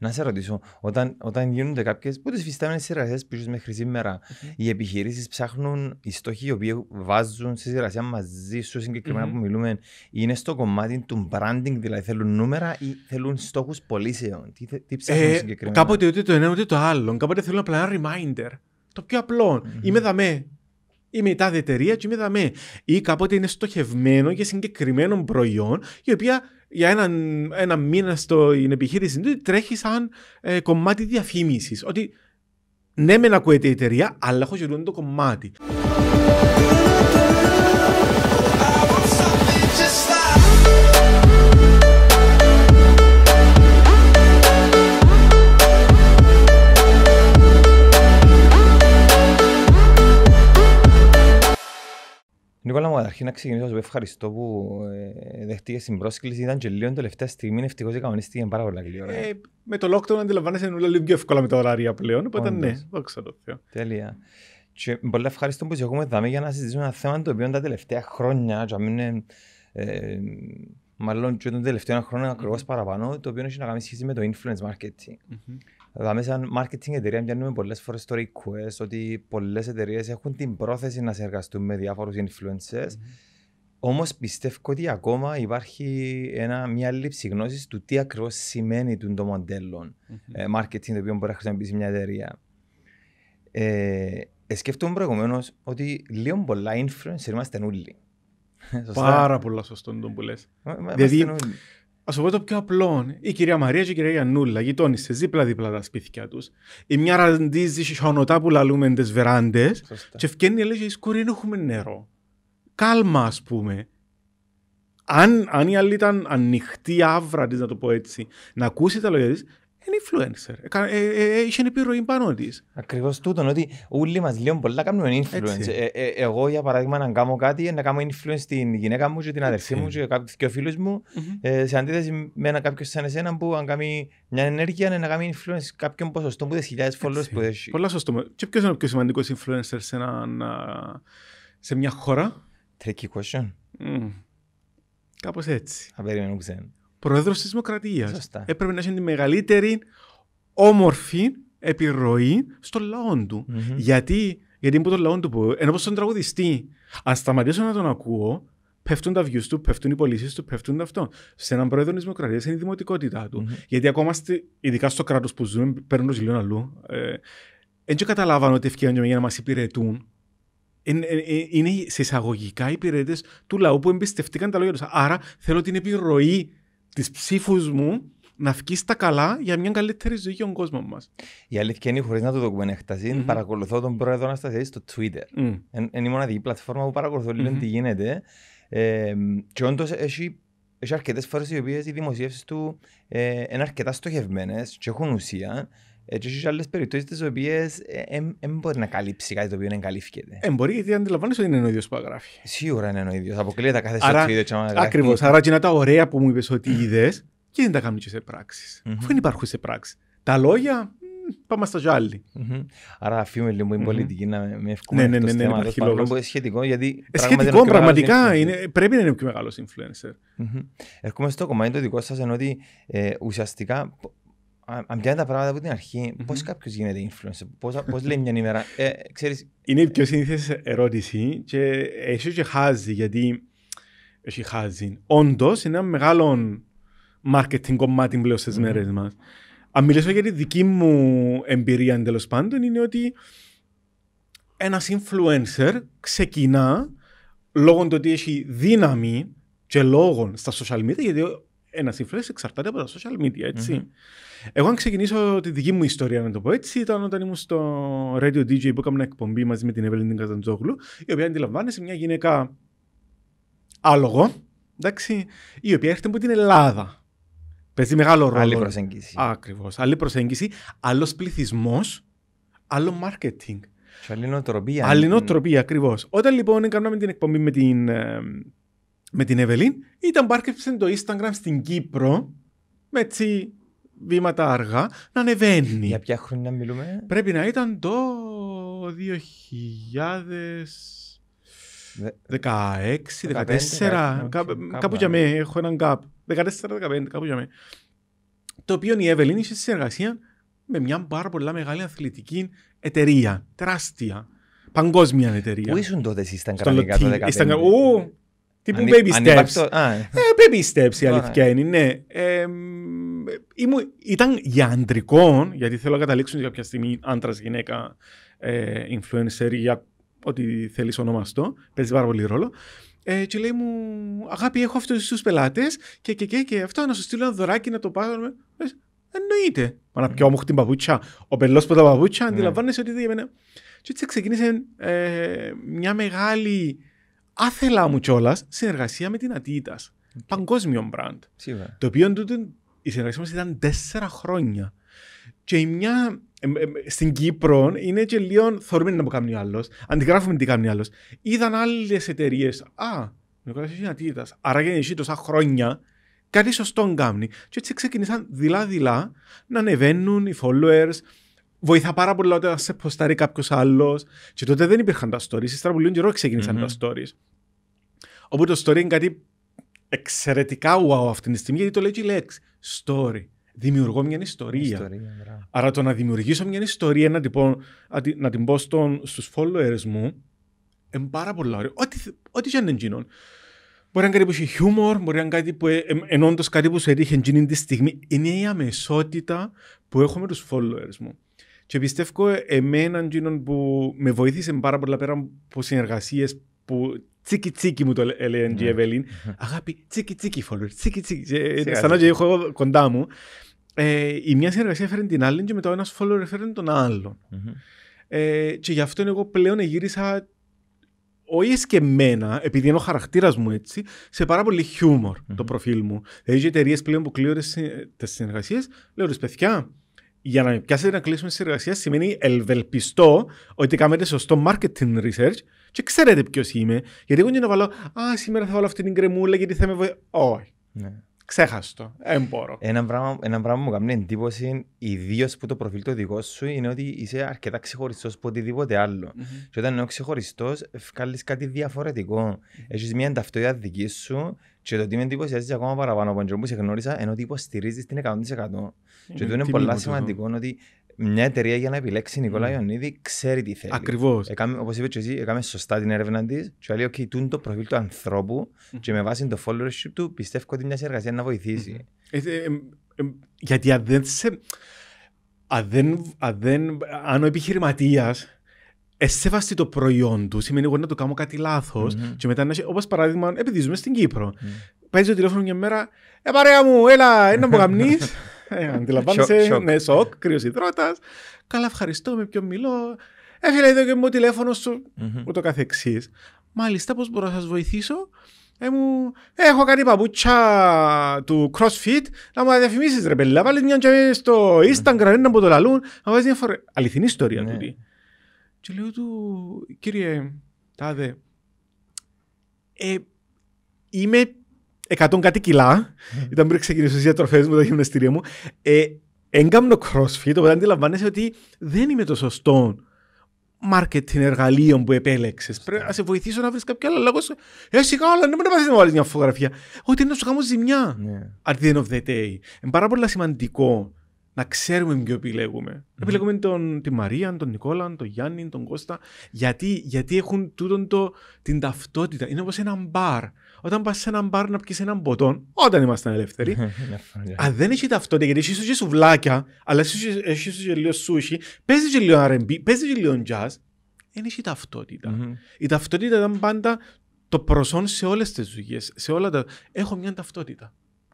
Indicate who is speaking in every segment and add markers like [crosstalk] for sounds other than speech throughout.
Speaker 1: Να σε ρωτήσω, όταν, όταν γίνονται κάποιες από τις φυστάμενες συνεργασίε που μεχρι μέχρι οι επιχειρήσεις ψάχνουν, οι στόχοι οι οποίοι βάζουν σε συνεργασία μαζί σου, συγκεκριμένα mm-hmm. που μιλούμε, είναι στο κομμάτι του branding, δηλαδή θέλουν νούμερα ή θέλουν στόχους πωλήσεων. Τι, τι ψάχνουν ε, συγκεκριμένα. Κάποτε ούτε το ένα ούτε το άλλο. Κάποτε θέλουν απλά ένα reminder. Το πιο απλό. Mm-hmm.
Speaker 2: Είμαι δαμέ. Είμαι η τάδε εταιρεία και είμαι δαμέ. Ή κάποτε είναι στοχευμένο για συγκεκριμένο προϊόν, η οποία για ένα, ένα μήνα στην επιχείρηση του τρέχει σαν ε, κομμάτι διαφήμισης. Ότι ναι, μεν ακούεται η εταιρεία, αλλά έχω το κομμάτι.
Speaker 1: Νίκολα, μου καταρχήν να ξεκινήσω να σου ευχαριστώ που ε, δέχτηκες την πρόσκληση. Ήταν και λίγο τελευταία στιγμή, ευτυχώς η κανονιστή είναι πάρα πολύ καλή ώρα. Ε, με το lockdown αντιλαμβάνεσαι είναι λίγο πιο εύκολα με τα ωράρια πλέον, οπότε ναι,
Speaker 2: δόξα το Θεώ.
Speaker 1: Τέλεια. Και πολύ ευχαριστώ που έχουμε εδώ για να συζητήσουμε ένα θέμα το οποίο τα τελευταία χρόνια, και είναι, ε, μάλλον και τον τελευταίο χρόνο ακριβώς παραπάνω, το οποίο έχει να κάνει σχέση με το influence marketing. Δηλαδή, σαν marketing εταιρεία, μιλούμε πολλές φορές στο request ότι πολλές εταιρείες έχουν την πρόθεση να συνεργαστούν με διάφορους influencers. mm Όμως πιστεύω ότι ακόμα υπάρχει μια λήψη γνώσης του τι ακριβώς σημαίνει το μοντέλο ε, marketing το οποίο μπορεί να χρησιμοποιήσει μια εταιρεία. Ε, ε σκέφτομαι προηγουμένως ότι λίγο πολλά influencer είμαστε όλοι. [laughs] Πάρα πολλά σωστό το που λες. Ε, δηλαδή,
Speaker 2: Ας το πω το πιο απλό. Η κυρία Μαρία και η κυρια γιανουλα Γιαννούλα γειτόνισε δίπλα-δίπλα τα σπίτια τους. Η μια ραντίζει χιονοτά που λαλούμε τι βεράντε. Και φκένει λέει: Σκόρη, δεν έχουμε νερό. Κάλμα, ας πούμε. Αν, αν η άλλη ήταν ανοιχτή, άβρα να το πω έτσι, να ακούσει τα λόγια της,
Speaker 1: είναι influencer. Ε, ε, ε, είχε επιρροή πάνω της. Ακριβώς τούτο, ότι όλοι μα λέμε πολλά κάνουμε influence. εγώ, για παράδειγμα, να κάνω κάτι, να κάνω influence στην γυναίκα μου, και την αδερφή μου, και κάποιους φίλους μου, σε αντίθεση με ένα κάποιος σαν εσένα που αν κάνει μια ενέργεια, να κάνει influence κάποιον ποσοστό που δεν χιλιάδε followers που έχει. Πολλά σωστό. Και ποιος είναι ο πιο σημαντικός influencer
Speaker 2: σε μια χώρα. Tricky question. Κάπως έτσι. Θα περιμένουμε ξένα πρόεδρος της Δημοκρατίας. Έπρεπε να έχει τη μεγαλύτερη όμορφη επιρροή στον λαό του. Mm-hmm. Γιατί, γιατί από τον λαό του πω, ενώ τον τραγουδιστή, αν σταματήσω να τον ακούω, πέφτουν τα views του, πέφτουν οι πωλήσεις του, πέφτουν αυτό. Σε έναν πρόεδρο της Δημοκρατίας είναι η δημοτικότητά του. Mm-hmm. Γιατί ακόμα, ειδικά στο κράτος που ζούμε, παίρνουν το αλλού, Έτσι ε, καταλάβανε ότι ευκαιρία για να μας υπηρετούν. Ε, ε, είναι σε εισαγωγικά υπηρέτες του λαού που εμπιστευτήκαν τα λόγια τους. Άρα θέλω την επιρροή Τη ψήφους μου να βγει τα καλά για μια καλύτερη ζωή για τον κόσμο μας.
Speaker 1: Η αλήθεια είναι, χωρίς να το δοκούμε έκταση, mm-hmm. παρακολουθώ τον πρόεδρο να σταθεί στο Twitter. Mm. είναι η μοναδική πλατφόρμα που παρακολουθώ λίγο τι γίνεται. και όντως έχει, έχει αρκετές φορές οι οποίες οι δημοσιεύσει του ε, είναι αρκετά στοχευμένες και έχουν ουσία. Έτσι ε, σε άλλες περιπτώσεις τις οποίες δεν ε, μπορεί να καλύψει κάτι το οποίο δεν καλύφθηκε. Ε, μπορεί γιατί αντιλαμβάνεσαι ότι είναι ο ίδιος που αγράφει. Σίγουρα είναι ο ίδιος. Αποκλείεται κάθε Άρα, στο ίδιο. Ακριβώς. Άρα
Speaker 2: και είναι τα ωραία που μου είπες ότι ιδέε και δεν τα κάνουμε και σε πραξει mm Mm-hmm. Αφού δεν υπάρχουν σε πράξεις. Τα λόγια πάμε στα γυάλι. Mm-hmm. Άρα αφήνουμε λίγο την πολιτική να με ευκολύνει. ναι, ναι, ναι, ναι, ναι, ναι, παρόλο είναι
Speaker 1: σχετικό γιατί ε, σχετικό πραγματικά είναι, πρέπει να είναι πιο μεγάλος influencer. Mm-hmm. στο κομμάτι το δικό σας, ενώ ότι ε, ουσιαστικά αν πιάνει τα πράγματα από την αρχή, mm-hmm. πώς κάποιος γίνεται influencer, πώς, λέει μια ημέρα, ε, ξέρεις... Είναι
Speaker 2: η πιο συνήθις ερώτηση και έχει και χάζει, γιατί έχει χάζει. Όντως είναι ένα μεγάλο marketing κομμάτι πλέον στις mm-hmm. μέρες μας. Αν μιλήσω για τη δική μου εμπειρία τέλος πάντων, είναι ότι ένας influencer ξεκινά λόγω του ότι έχει δύναμη και λόγω στα social media, γιατί ένα influencer εξαρτάται από τα social media, έτσι. Mm-hmm. Εγώ, αν ξεκινήσω τη δική μου ιστορία, να το πω έτσι, ήταν όταν ήμουν στο Radio DJ που έκανα εκπομπή μαζί με την Εβελίνη Καζαντζόγλου, η οποία αντιλαμβάνεσαι μια γυναίκα άλογο, εντάξει, η οποία έρχεται από την Ελλάδα. Παίζει μεγάλο ρόλο. Άλλη προσέγγιση. Ακριβώς. Άλλη προσέγγιση, άλλος πληθυσμός, άλλο marketing. Αλληνοτροπία. Αλληνοτροπία, ακριβώς. Όταν λοιπόν έκαναμε την εκπομπή με την ε, με την Εβελίν ήταν που άρχισε το Instagram στην Κύπρο με έτσι βήματα αργά να ανεβαίνει. Για ποια χρόνια μιλούμε. Πρέπει να ήταν το 2016, 2014. κάπου για μένα έχω έναν κάπ. 14-15, κάπου για μένα. Το οποίο η Εβελίν είχε συνεργασία με μια πάρα πολύ μεγάλη αθλητική εταιρεία. Τεράστια. Παγκόσμια εταιρεία. Πού ήσουν τότε εσύ, ήταν κρατικά το 2015. Τύπου baby steps. Ε, ε. baby steps η αλήθεια είναι, ναι. ήταν για αντρικό, γιατί θέλω να καταλήξουν κάποια στιγμή άντρας, γυναίκα, ε, influencer για ό,τι θέλεις ονομαστό. Παίζει πάρα πολύ ρόλο. Ε, και λέει μου, αγάπη, έχω αυτούς τους πελάτες και, και, και, και αυτό να σου στείλω ένα δωράκι να το πάρω. Εννοείται. Μα να πιω μου την παπούτσα. Ο πελός που τα παπούτσα, ναι. αντιλαμβάνεσαι ότι δεν Και έτσι ξεκίνησε ε, μια μεγάλη άθελα μου κιόλας συνεργασία με την Ατίτα. Okay. Παγκόσμιο μπραντ, Το οποίο τούτο, η συνεργασία μας ήταν τέσσερα χρόνια. Και η μια στην Κύπρο είναι και λίγο θορμή να μου άλλος. Αντιγράφουμε τι κάνει άλλος. Είδαν άλλες εταιρείες. Α, Νικόλας, είναι Ατίτα. Άρα να εσύ τόσα χρόνια κάτι σωστό κάνει. Και έτσι ξεκίνησαν δειλά-δειλά να ανεβαίνουν οι followers, βοηθά πάρα πολύ όταν σε ποστάρει κάποιος άλλος. Και τότε δεν υπήρχαν τα stories. Ύστερα από λίγο καιρό ξεκίνησαν mm-hmm. τα stories. Οπότε το story είναι κάτι εξαιρετικά wow αυτή τη στιγμή, γιατί το λέει και η λέξη. Story. Δημιουργώ μια ιστορία. ιστορία Άρα το να δημιουργήσω μια ιστορία, να την πω, να την πω στον, στους followers μου, είναι πάρα πολύ ωραίο. Ό,τι, ό,τι και αν είναι γίνον. Μπορεί να είναι κάτι που έχει χιούμορ, μπορεί να είναι κάτι που ε, ενώντα κάτι που σου έτυχε τη στιγμή. Είναι η αμεσότητα που έχω με followers μου. Και πιστεύω εμένα που με βοήθησε πάρα πολλά πέρα από συνεργασίες που τσίκι τσίκι μου το έλεγε η Εβελίν. Ναι. Αγάπη, τσίκι τσίκι φολουερ τσίκι τσίκι. Σαν να έχω κοντά μου. Ε, η μια συνεργασία έφερε την άλλη και μετά ο ένας follower έφερε τον άλλον. Ε, και γι' αυτό εγώ πλέον γύρισα όχι εμένα, επειδή είναι ο χαρακτήρας μου έτσι, σε πάρα πολύ χιούμορ το προφίλ μου. Δηλαδή, οι εταιρείες πλέον που κλείω τις συνεργασίες, λέω ρε παιδιά, για να πιάσετε να κλείσουμε συνεργασία σημαίνει ελβελπιστώ ότι κάνετε σωστό marketing research και ξέρετε ποιος είμαι. Γιατί εγώ να βάλω, Α, σήμερα θα βάλω αυτή την κρεμούλα γιατί θα με βοηθήσει.
Speaker 1: Όχι. Ναι.
Speaker 2: Ξέχαστο.
Speaker 1: Έμπορο. Ένα πράγμα, ένα πράγμα που μου κάνει εντύπωση, ιδίως που το προφίλ το δικό σου, είναι ότι είσαι αρκετά ξεχωριστός από οτιδήποτε άλλο. Mm-hmm. Και όταν είναι ξεχωριστός, βγάλεις κάτι διαφορετικό. Mm-hmm. Έχεις μια ταυτότητα δική σου και το τι με εντυπωσιάζει ακόμα παραπάνω από τον τρόπο που σε γνώρισα, ενώ ότι υποστηρίζεις την 100%. Και το είναι πολύ σημαντικό ότι μια εταιρεία για να επιλέξει Νικόλα mm. Ναι. Ιωνίδη ξέρει τι θέλει. Ακριβώς. Όπως είπε και εσύ, έκαμε σωστά την έρευνα της. του λέει: OK, το προφίλ του ανθρώπου και με βάση το followership του πιστεύω ότι μια συνεργασία να βοηθήσει.
Speaker 2: Ε, γιατί αν δεν Αν, ο επιχειρηματίας εσέβαστη το προϊόν του, σημαίνει εγώ να το κάνω κάτι λάθος. Mm-hmm. Και μετά να έχει, όπως παράδειγμα, επειδή ζούμε στην Κύπρο. Mm. hmm και μετα να οπω παραδειγμα επειδη ζουμε στην κυπρο mm παιζει το τηλέφωνο μια μέρα, Ε, παρέα μου, έλα, ένα μπογαμνή. [laughs] Ε, αντιλαμβάνεσαι, ναι, σοκ, κρύος υδρότας. Καλά, ευχαριστώ, με ποιον μιλώ. Έφυγα ε, εδώ και μου τηλέφωνο σου, ούτω καθεξής. Μάλιστα, πώς μπορώ να σας βοηθήσω. Ε, μου, έχω κάνει παπούτσα του CrossFit να μου διαφημίσεις ρε παιδί, Βάλεις μια και στο ναι. Instagram ένα από το λαλούν. Να βάζεις μια φορά. Αληθινή ιστορία ναι. του τι. Και λέω του, κύριε Τάδε, ε, είμαι 100 κάτι κιλά. Ήταν πριν ξεκινήσω τι διατροφέ μου, το γυμναστήριο μου. Ε, έγκαμνο crossfit, οπότε αντιλαμβάνεσαι ότι δεν είμαι το σωστό marketing εργαλείο που επέλεξες. Πρέπει να σε βοηθήσω να βρεις κάποιο άλλο λόγο. Ε, καλά, δεν μπορεί να πάθει μια φωτογραφία. Ότι είναι να σου κάνω ζημιά. Yeah. Ναι. At the end of the day. Είναι πάρα πολύ σημαντικό να ξέρουμε ποιο επιλέγουμε. Mm-hmm. Επιλέγουμε τον, τη Μαρία, τον Νικόλα, τον Γιάννη, τον Κώστα. Γιατί, γιατί έχουν τούτον το, την ταυτότητα. Είναι όπως ένα μπαρ όταν πας σε έναν μπαρ να πιεις έναν ποτό, όταν ήμασταν ελεύθεροι, ναι,
Speaker 1: ναι,
Speaker 2: αν δεν έχει ταυτότητα, γιατί εσύ σου σουβλάκια, αλλά εσύ σου λίγο σούσι, παίζει λίγο RB, παίζεις λίγο jazz, δεν έχει ταυτότητα. Η ταυτότητα ήταν πάντα το προσόν σε όλες τις δουλειές. Σε όλα τα... Έχω μια ταυτότητα.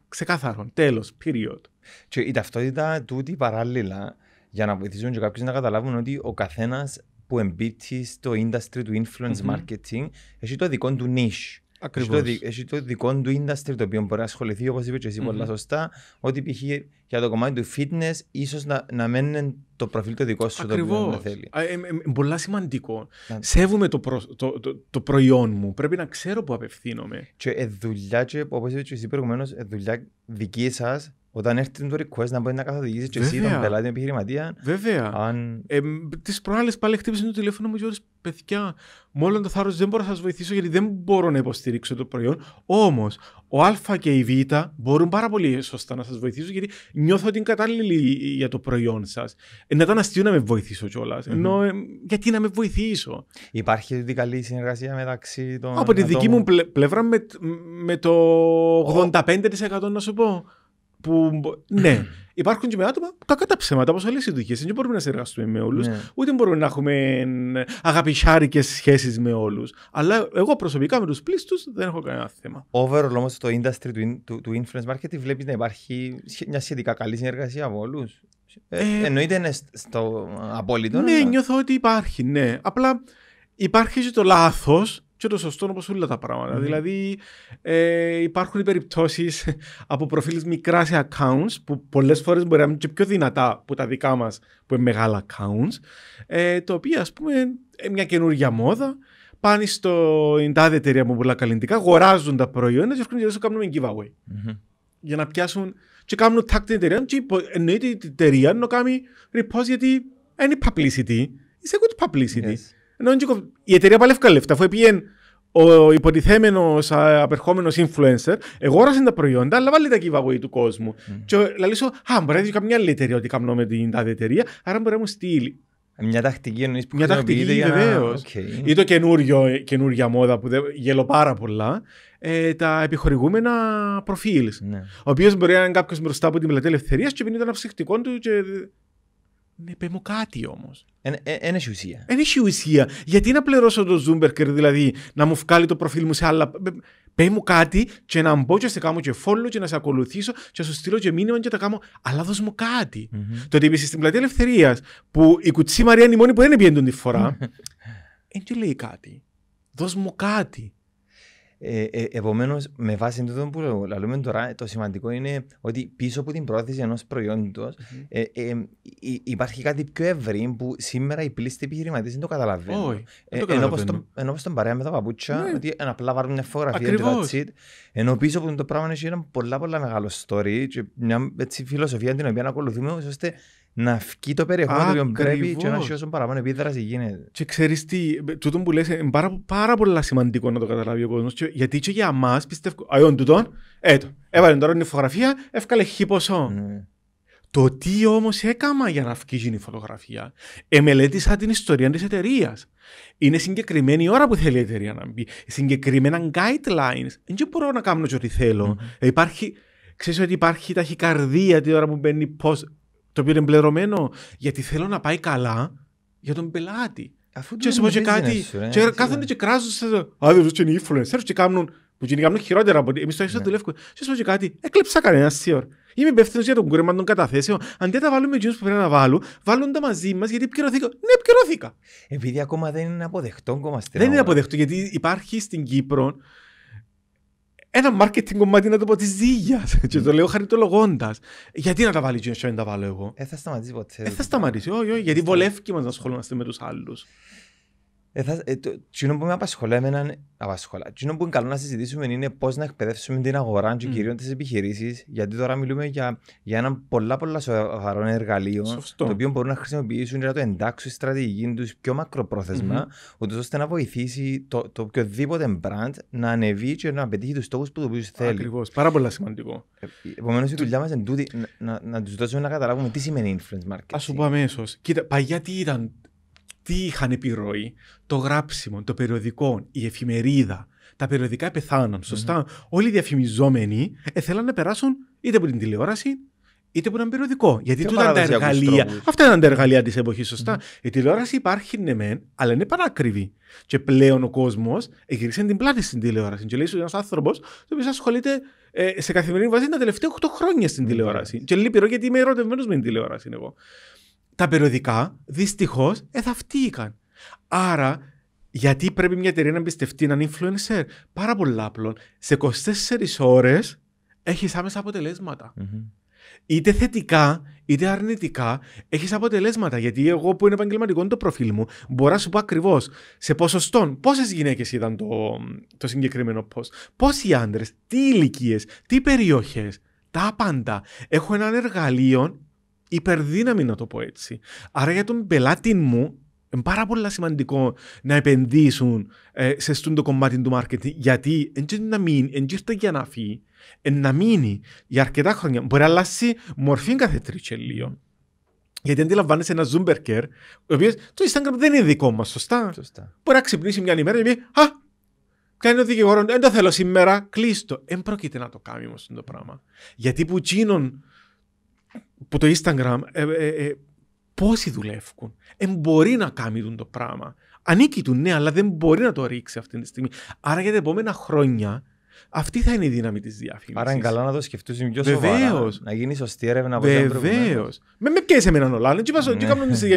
Speaker 1: Ξεκάθαρον. Τέλος. Period. Και η ταυτότητα τούτη παράλληλα για να βοηθήσουν και κάποιους να καταλάβουν ότι ο καθένας που εμπίπτει στο industry του influence marketing έχει το δικό του niche. Ακριβώς. Έχει το, δικό του industry το οποίο μπορεί να ασχοληθεί, όπως είπες και εσυ σωστά, ότι π.χ. για το κομμάτι του fitness, ίσως να, να μένει το προφίλ το δικό σου Ακριβώς. οποίο θέλει. Ε, ε, ε, πολλά σημαντικό. Σέβομαι το, το, προϊόν μου. Πρέπει να ξέρω που απευθύνομαι. Και δουλειά, όπως είπες και εσύ προηγουμένως, δουλειά δική σας όταν έρθει το request να μπορεί να καθοδηγήσει και εσύ τον πελάτη επιχειρηματία. Βέβαια. Αν... Ε, Τις προάλλες πάλι χτύπησε το τηλέφωνο μου και όλε παιδιά.
Speaker 2: Μόλον το θάρρος δεν μπορώ να σας βοηθήσω γιατί δεν μπορώ να υποστηρίξω το προϊόν. Όμως, ο Α και η Β μπορούν πάρα πολύ σωστά να σας βοηθήσουν γιατί νιώθω ότι είναι κατάλληλη για το προϊόν σας. Ε, να ήταν αστείο να με βοηθήσω κιόλας. Mm-hmm. Ενώ ε, γιατί να με βοηθήσω. Υπάρχει
Speaker 1: την καλή συνεργασία μεταξύ των. Από τη δική μου πλευρά
Speaker 2: με, με το 85% να σου πω που ναι, υπάρχουν και με άτομα που κακά τα ψέματα, όπως όλες οι δουλειέ. Δεν μπορούμε να συνεργαστούμε με όλους, ναι. ούτε μπορούμε να έχουμε αγαπησιάρικε σχέσεις με όλους.
Speaker 1: Αλλά εγώ προσωπικά με τους πλήστους δεν έχω κανένα θέμα. Overall όμως στο industry του, influence marketing βλέπεις να υπάρχει μια σχετικά καλή συνεργασία από όλους. Ε, ε, εννοείται είναι στο απόλυτο. Ναι, ναι, νιώθω ότι υπάρχει, ναι. Απλά
Speaker 2: υπάρχει το λάθος και το σωστό όπως όλα τα πράγματα. Mm-hmm. Δηλαδή, ε, υπάρχουν περιπτώσεις [laughs] από προφίλ μικρά σε accounts που πολλές φορές μπορεί να είναι και πιο δυνατά από τα δικά μας που είναι μεγάλα accounts, ε, οποίο οποίο, ας πούμε μια καινούργια μόδα. Πάνε στο εντάδε εταιρεία που πουλά καλλιντικά, αγοράζουν τα προϊόντα και έρχονται και κάνουν giveaway. Mm-hmm. Για να πιάσουν και κάνουν tag την εταιρεία και εννοείται η εταιρεία να κάνει repost γιατί είναι publicity. Είσαι good publicity. Yes. η εταιρεία παλεύκα λεφτά, αφού πήγαινε ο υποτιθέμενος απερχόμενο influencer, εγώ όρασε τα προϊόντα, αλλά βάλει τα giveaway του κόσμου. Mm. Και λέει, Α, μπορεί να δεις καμιά άλλη εταιρεία ότι κάνω με την τάδε εταιρεία, άρα μπορεί να μου στείλει. Μια τακτική εννοείς που Μια τακτική, για... βεβαίω. Okay. Ή το καινούριο, καινούργια μόδα που γελώ πάρα πολλά. Ε, τα επιχορηγούμενα προφίλ. Ναι. Ο οποίος μπορεί να είναι κάποιος μπροστά από την πλατεία ελευθερίας και πίνει το αυσυχτικό του και ναι, πέ μου κάτι όμως. Ένα ε, έχει ουσία. Ένα έχει ουσία. Γιατί να πληρώσω τον Ζούμπερκερ, δηλαδή να μου βγάλει το προφίλ μου σε άλλα. Πέ μου κάτι και να μπω και σε κάνω και follow και να σε ακολουθήσω και να σου στείλω και μήνυμα και τα κάνω. Αλλά δώσ' μου κάτι. Mm-hmm. Το ότι είπε στην πλατεία Ελευθερίας που η κουτσή Μαρία είναι η μόνη που δεν πιέντουν τη φορά. Δεν [laughs] του λέει
Speaker 1: κάτι. Δώσ' μου κάτι. Ε, ε, Επομένως, με βάση το που λέμε τώρα, το σημαντικό είναι ότι πίσω από την πρόθεση ενός ε, υπάρχει κάτι πιο ευρύ που σήμερα οι πλήστοι επιχειρηματίες δεν το καταλαβαίνουν. Όχι, ενώ όπως τον παρέα με τα παπούτσια, ναι. ότι απλά βάρουν μια φωτογραφία και that's it. Ενώ πίσω από το πράγμα είναι ένα πολύ πολλά μεγάλο story και μια φιλοσοφία την οποία ακολουθούμε, ώστε να βγει το περιεχόμενο που πρέπει και να σιώσουν παραπάνω επίδραση γίνεται. Και
Speaker 2: ξέρεις τι, τούτο που λες είναι πάρα, πάρα πολύ σημαντικό να το καταλάβει ο κόσμος και, γιατί και για εμάς πιστεύω, αιών τούτο, έτω, ε, έβαλε τώρα την φωτογραφία, έβγαλε χι ποσό. Ναι. Το τι όμως έκανα για να βγει η φωτογραφία, εμελέτησα την ιστορία της εταιρείας. Είναι συγκεκριμένη η ώρα που θέλει η εταιρεία να μπει. Συγκεκριμένα guidelines. Δεν μπορώ να κάνω ό,τι θέλω. Ε, υπάρχει, ξέρεις ότι υπάρχει ταχυκαρδία την ώρα που μπαίνει πώ το οποίο είναι εμπλερωμένο, γιατί θέλω να πάει καλά για τον πελάτη. Αφού και σημαίνει κάτι, και κάθονται και κράζουν, α, και είναι influencers και κάνουν, που γίνει κάνουν χειρότερα από εμείς το έχεις δουλεύουμε. Και πω και κάτι, έκλεψα κανένα σιωρ. Είμαι υπεύθυνος για τον κούρεμα των καταθέσεων. Αντί να τα βάλουμε εκείνους που πρέπει να βάλουν, βάλουν τα μαζί μας γιατί επικυρωθήκα. Ναι, επικυρωθήκα. Επειδή ακόμα δεν είναι αποδεκτό κομμάστε. Δεν είναι αποδεκτό γιατί υπάρχει στην Κύπρο ένα marketing κομμάτι να το πω της ζύγια. και το λέω χαριτολογώντας. Γιατί να τα βάλει Τζιν να τα βάλω εγώ.
Speaker 1: Δεν θα σταματήσει ποτέ. Δεν θα σταματήσει, όχι, όχι, γιατί βολεύει μας να ασχολούμαστε με τους άλλους. Ε, ε, το που με απασχολά. που είναι καλό να συζητήσουμε είναι πώς να εκπαιδεύσουμε την αγορά και mm. κυρίως τις επιχειρήσεις. Γιατί τώρα μιλούμε για, για ένα πολλά πολλά σοβαρό εργαλείο το οποίο μπορούν να χρησιμοποιήσουν για να το εντάξουν στη στρατηγική τους πιο μακροπρόθεσμα, ώστε να βοηθήσει το, το οποιοδήποτε brand να ανεβεί και να πετύχει τους στόχους που τους θέλει. Ακριβώς. Πάρα πολύ σημαντικό. Ε, Επομένως, η δουλειά μας είναι να, να, να τους δώσουμε να καταλάβουμε τι σημαίνει influence
Speaker 2: marketing. Ας σου πω αμέσω. Κοίτα, παγιά τι ήταν τι είχαν επιρροή, το γράψιμο, το περιοδικό, η εφημερίδα, τα περιοδικά πεθάναν. Όλοι οι διαφημιζόμενοι θέλαν να περάσουν είτε από την τηλεόραση είτε από ένα περιοδικό. Γιατί ήταν τα εργαλεία. Αυτά ήταν τα εργαλεία της εποχής, Η τηλεόραση υπάρχει, ναι, μεν, αλλά είναι παράκριβη. Και πλέον ο κόσμος γύρισε την πλάτη στην τηλεόραση. Και λέει ένας άνθρωπος, ο οποίος ασχολείται ε, σε καθημερινή βάση τα τελευταία 8 χρόνια στην τηλεόραση. Mm-hmm. Και λυπηρό γιατί είμαι ερωτευμένος με την τηλεόραση εγώ τα περιοδικά δυστυχώς εδαφτήκαν. Άρα, γιατί πρέπει μια εταιρεία να εμπιστευτεί έναν influencer, πάρα πολλά απλό. Σε 24 ώρες έχεις άμεσα Είτε θετικά, είτε αρνητικά, έχεις αποτελέσματα. Γιατί εγώ που είναι επαγγελματικό είναι το προφίλ μου, μπορώ να σου πω ακριβώς σε ποσοστό πόσες γυναίκες ήταν το, το συγκεκριμένο Πώ πόσοι άντρες, τι ηλικίες, τι περιοχές, τα πάντα. Έχω έναν εργαλείο υπερδύναμη να το πω έτσι. Άρα για τον πελάτη μου είναι πάρα πολύ σημαντικό να επενδύσουν ε, σε αυτό το κομμάτι του marketing γιατί έτσι να μείνει, δεν για να φύγει, να μείνει για αρκετά χρόνια. Μπορεί να αλλάξει μορφή κάθε λίγο Γιατί αντιλαμβάνεσαι ένα Zumberger, ο οποίος το Instagram δεν είναι δικό μας, σωστά. σωστά. Μπορεί να ξυπνήσει μια ημέρα και πει Α, κάνει ο δικηγόρος, δεν το θέλω σήμερα, κλείστο. Δεν πρόκειται να το κάνει όμως το πράγμα. Γιατί που τσίνον που το Instagram, ε, ε, ε, ε πόσοι δουλεύουν. μπορεί να κάνει το πράγμα. Ανήκει του, ναι, αλλά δεν μπορεί να το ρίξει αυτή τη στιγμή. Άρα για τα επόμενα χρόνια αυτή θα είναι η δύναμη της διαφήμισης. Άρα είναι καλό να το σκεφτούμε πιο σοβαρά. Να γίνεις σωστή έρευνα από την Βεβαίω. Με, με πιάσει εμένα ο τι κάνω να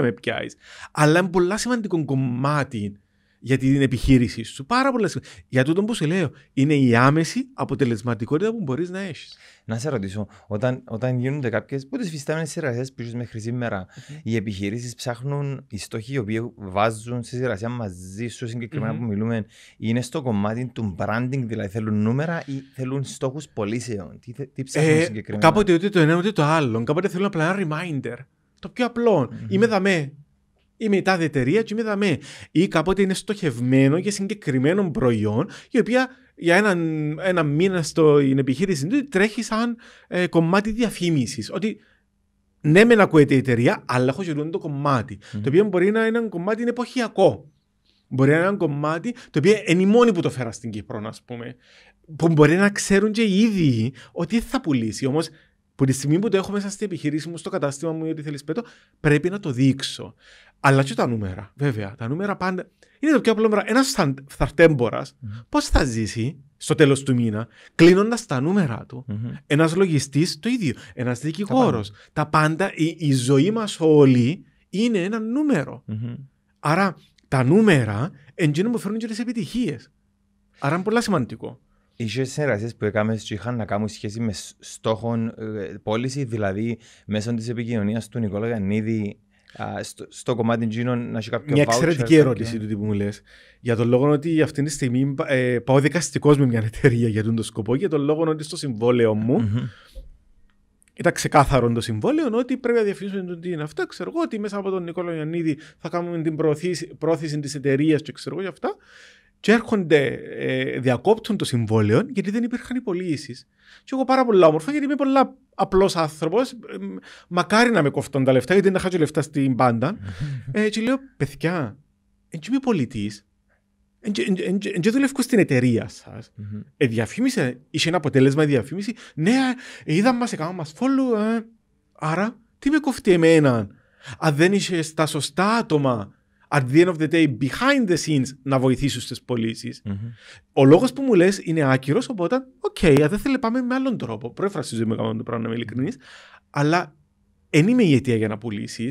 Speaker 2: με πιάσει με Αλλά είναι πολύ σημαντικό κομμάτι για την επιχείρησή σου. Πάρα πολλά Για τούτο που σου λέω, είναι η άμεση
Speaker 1: αποτελεσματικότητα που μπορείς να έχεις. Να σε ρωτήσω, όταν, όταν γίνονται κάποιες από τις φυστάμενες συνεργασίε που μεχρι μέχρι σήμερα, mm-hmm. οι επιχειρήσεις ψάχνουν, οι στόχοι οι οποίοι βάζουν σε συνεργασία μαζί σου, συγκεκριμένα mm-hmm. που μιλούμε, είναι στο κομμάτι του branding, δηλαδή θέλουν νούμερα ή θέλουν στόχους πωλήσεων. Τι, τι ψάχνουν ε, συγκεκριμένα. Κάποτε
Speaker 2: ούτε το ένα ούτε το άλλο. Κάποτε θέλουν απλά ένα reminder. Το πιο απλό. Mm-hmm. Είμαι δαμέ η τάδε εταιρεία και με Ή κάποτε είναι στοχευμένο για συγκεκριμένο προϊόν, η οποία για έναν, ένα μήνα στην επιχείρηση του τρέχει σαν ε, κομμάτι διαφήμισης. Ότι ναι, μεν ακούεται η εταιρεία, αλλά έχω και το κομμάτι. Mm. Το οποίο μπορεί να είναι ένα κομμάτι είναι εποχιακό. Μπορεί να είναι ένα κομμάτι το οποίο είναι η μόνη που το φέρα στην Κύπρο, α πούμε. Που μπορεί να ξέρουν και οι ίδιοι ότι θα πουλήσει. Όμως που τη στιγμή που το έχω μέσα στην επιχείρηση μου, στο κατάστημα μου ή ό,τι θέλεις πέτω, πρέπει να το δείξω. Αλλά και τα νούμερα, βέβαια. Τα νούμερα πάντα. Είναι το πιο απλό νούμερο. Ένας φθαρτέμπορα, mm-hmm. πώς θα ζήσει στο τέλος του μήνα, κλείνοντας τα νούμερα του. Mm-hmm. Ένας λογιστής το ίδιο. Ένας δικηγόρος. Τα, τα πάντα, η, η ζωή μας όλοι είναι ένα νούμερο. Mm-hmm. Άρα τα
Speaker 1: νούμερα εντζήνουν που φέρνουν και τις επιτυχίες. Άρα είναι πολύ σημαντικό. Είχες συνεργασίες που έκαμες είχαν να κάνουν σχέση με στόχων ε, πώληση, δηλαδή μέσω της επικοινωνίας του Νικόλα Γιαννίδη στο, στο κομμάτι Τζίνων να έχει κάποιο Μια εξαιρετική ερώτηση του που μου λες. Για τον λόγο ότι αυτή τη στιγμή ε,
Speaker 2: πάω δικαστικός με μια εταιρεία για τον το σκοπό, για τον λόγο ότι στο συμβόλαιο μου ήταν ξεκάθαρο το συμβόλαιο ότι πρέπει να διαφημίσουμε τι είναι αυτό. Ξέρω εγώ ότι μέσα από τον Νικόλα Ιωαννίδη θα κάνουμε την προώθηση, της εταιρείας και ξέρω εγώ για αυτά και έρχονται, ε, διακόπτουν το συμβόλαιο γιατί δεν υπήρχαν οι πωλήσει. Και εγώ πάρα πολλά όμορφα γιατί είμαι πολύ απλός άνθρωπος. Ε, μακάρι να με κοφτούν τα λεφτά, γιατί δεν τα χάσω λεφτά στην πάντα. ε, και λέω, παιδιά, δεν είμαι πολιτής. Δεν δουλεύω στην εταιρεία σας. Ε, διαφήμισε, είσαι ένα αποτέλεσμα η διαφήμιση. Ναι, ε, είδα μας, έκανα, μας follow. Ε. άρα, τι με κοφτεί εμένα. Αν δεν είσαι στα σωστά άτομα at the end of the day, behind the scenes, να βοηθήσουν στι πωλησει Ο λόγος που μου λες είναι άκυρος, οπότε, οκ, okay, δεν θέλει, πάμε με άλλον τρόπο. ζωή με το πράγμα, να είμαι ειλικρινής, αλλά δεν είμαι η αιτία για να πουλήσεις.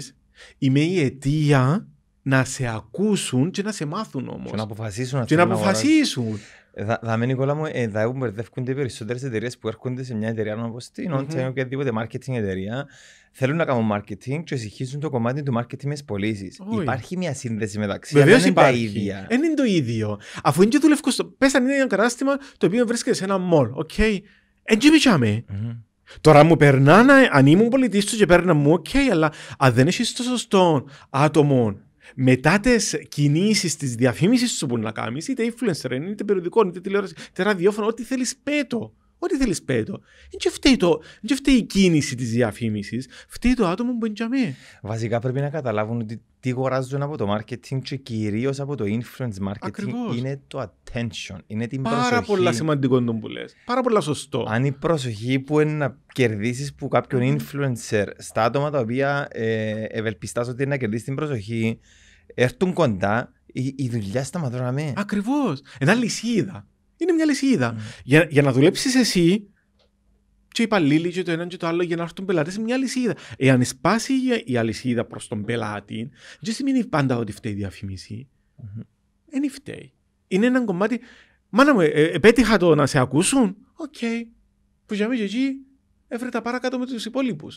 Speaker 2: Είμαι η αιτία να σε ακούσουν και να σε
Speaker 1: μάθουν όμως. Και να αποφασίσουν. Και να αποφασίσουν. Δα με Νικόλα μου, θα ε, που μπερδεύκονται οι περισσότερες εταιρείες που έρχονται σε μια εταιρεία όπω την mm ή οποιαδήποτε marketing εταιρεία θέλουν να κάνουν marketing και συγχύσουν το κομμάτι του marketing με τις πωλήσεις. υπάρχει μια σύνδεση μεταξύ, αλλά δεν είναι Δεν είναι το
Speaker 2: ίδιο. Αφού είναι και το λευκό στο... Πες αν είναι ένα κατάστημα το οποίο
Speaker 1: βρίσκεται σε ένα μολ,
Speaker 2: οκ. Έτσι ε, Τώρα μου περνάνε, αν ήμουν πολιτής τους και παίρνα μου, οκ, αλλά αν δεν είσαι το σωστό άτομο μετά τις κινήσεις τη διαφήμιση που μπορεί να κάνεις, είτε influencer, είτε περιοδικό, είτε τηλεόραση, είτε ραδιόφωνο, ό,τι θέλεις πέτο.
Speaker 1: Ό,τι θέλεις πέτο. Δεν φταίει, το, φταίει η κίνηση της διαφήμισης, φταίει το άτομο που είναι τζαμί. Βασικά πρέπει να καταλάβουν ότι τι αγοράζουν από το marketing και κυρίως από το influence marketing Ακριβώς. είναι το attention. Είναι την Πάρα προσοχή. πολλά σημαντικό το που λες. Πάρα πολλά σωστό. Αν η προσοχή που είναι να κερδίσεις που κάποιον influencer στα άτομα τα οποία ε, ευελπιστάς ότι είναι να κερδίσεις την προσοχή, έρθουν κοντά, η, η δουλειά με. Ακριβώς. Ένα λυσίδα είναι μια λυσίδα. Mm. Για, για να δουλέψεις
Speaker 2: εσύ, και οι υπαλλήλοι και το ένα και το άλλο για να έρθουν πελάτες Είναι μια λυσίδα. Εάν σπάσει η αλυσίδα προς τον πελάτη, δεν σημαίνει πάντα ότι φταίει η διαφημιση Δεν mm-hmm. φταίει. Είναι ένα κομμάτι. Μάνα μου, ε, ε πέτυχα το να σε ακούσουν. Οκ. Okay. Που για μένα εκεί έφερε τα παρακάτω με τους υπόλοιπους.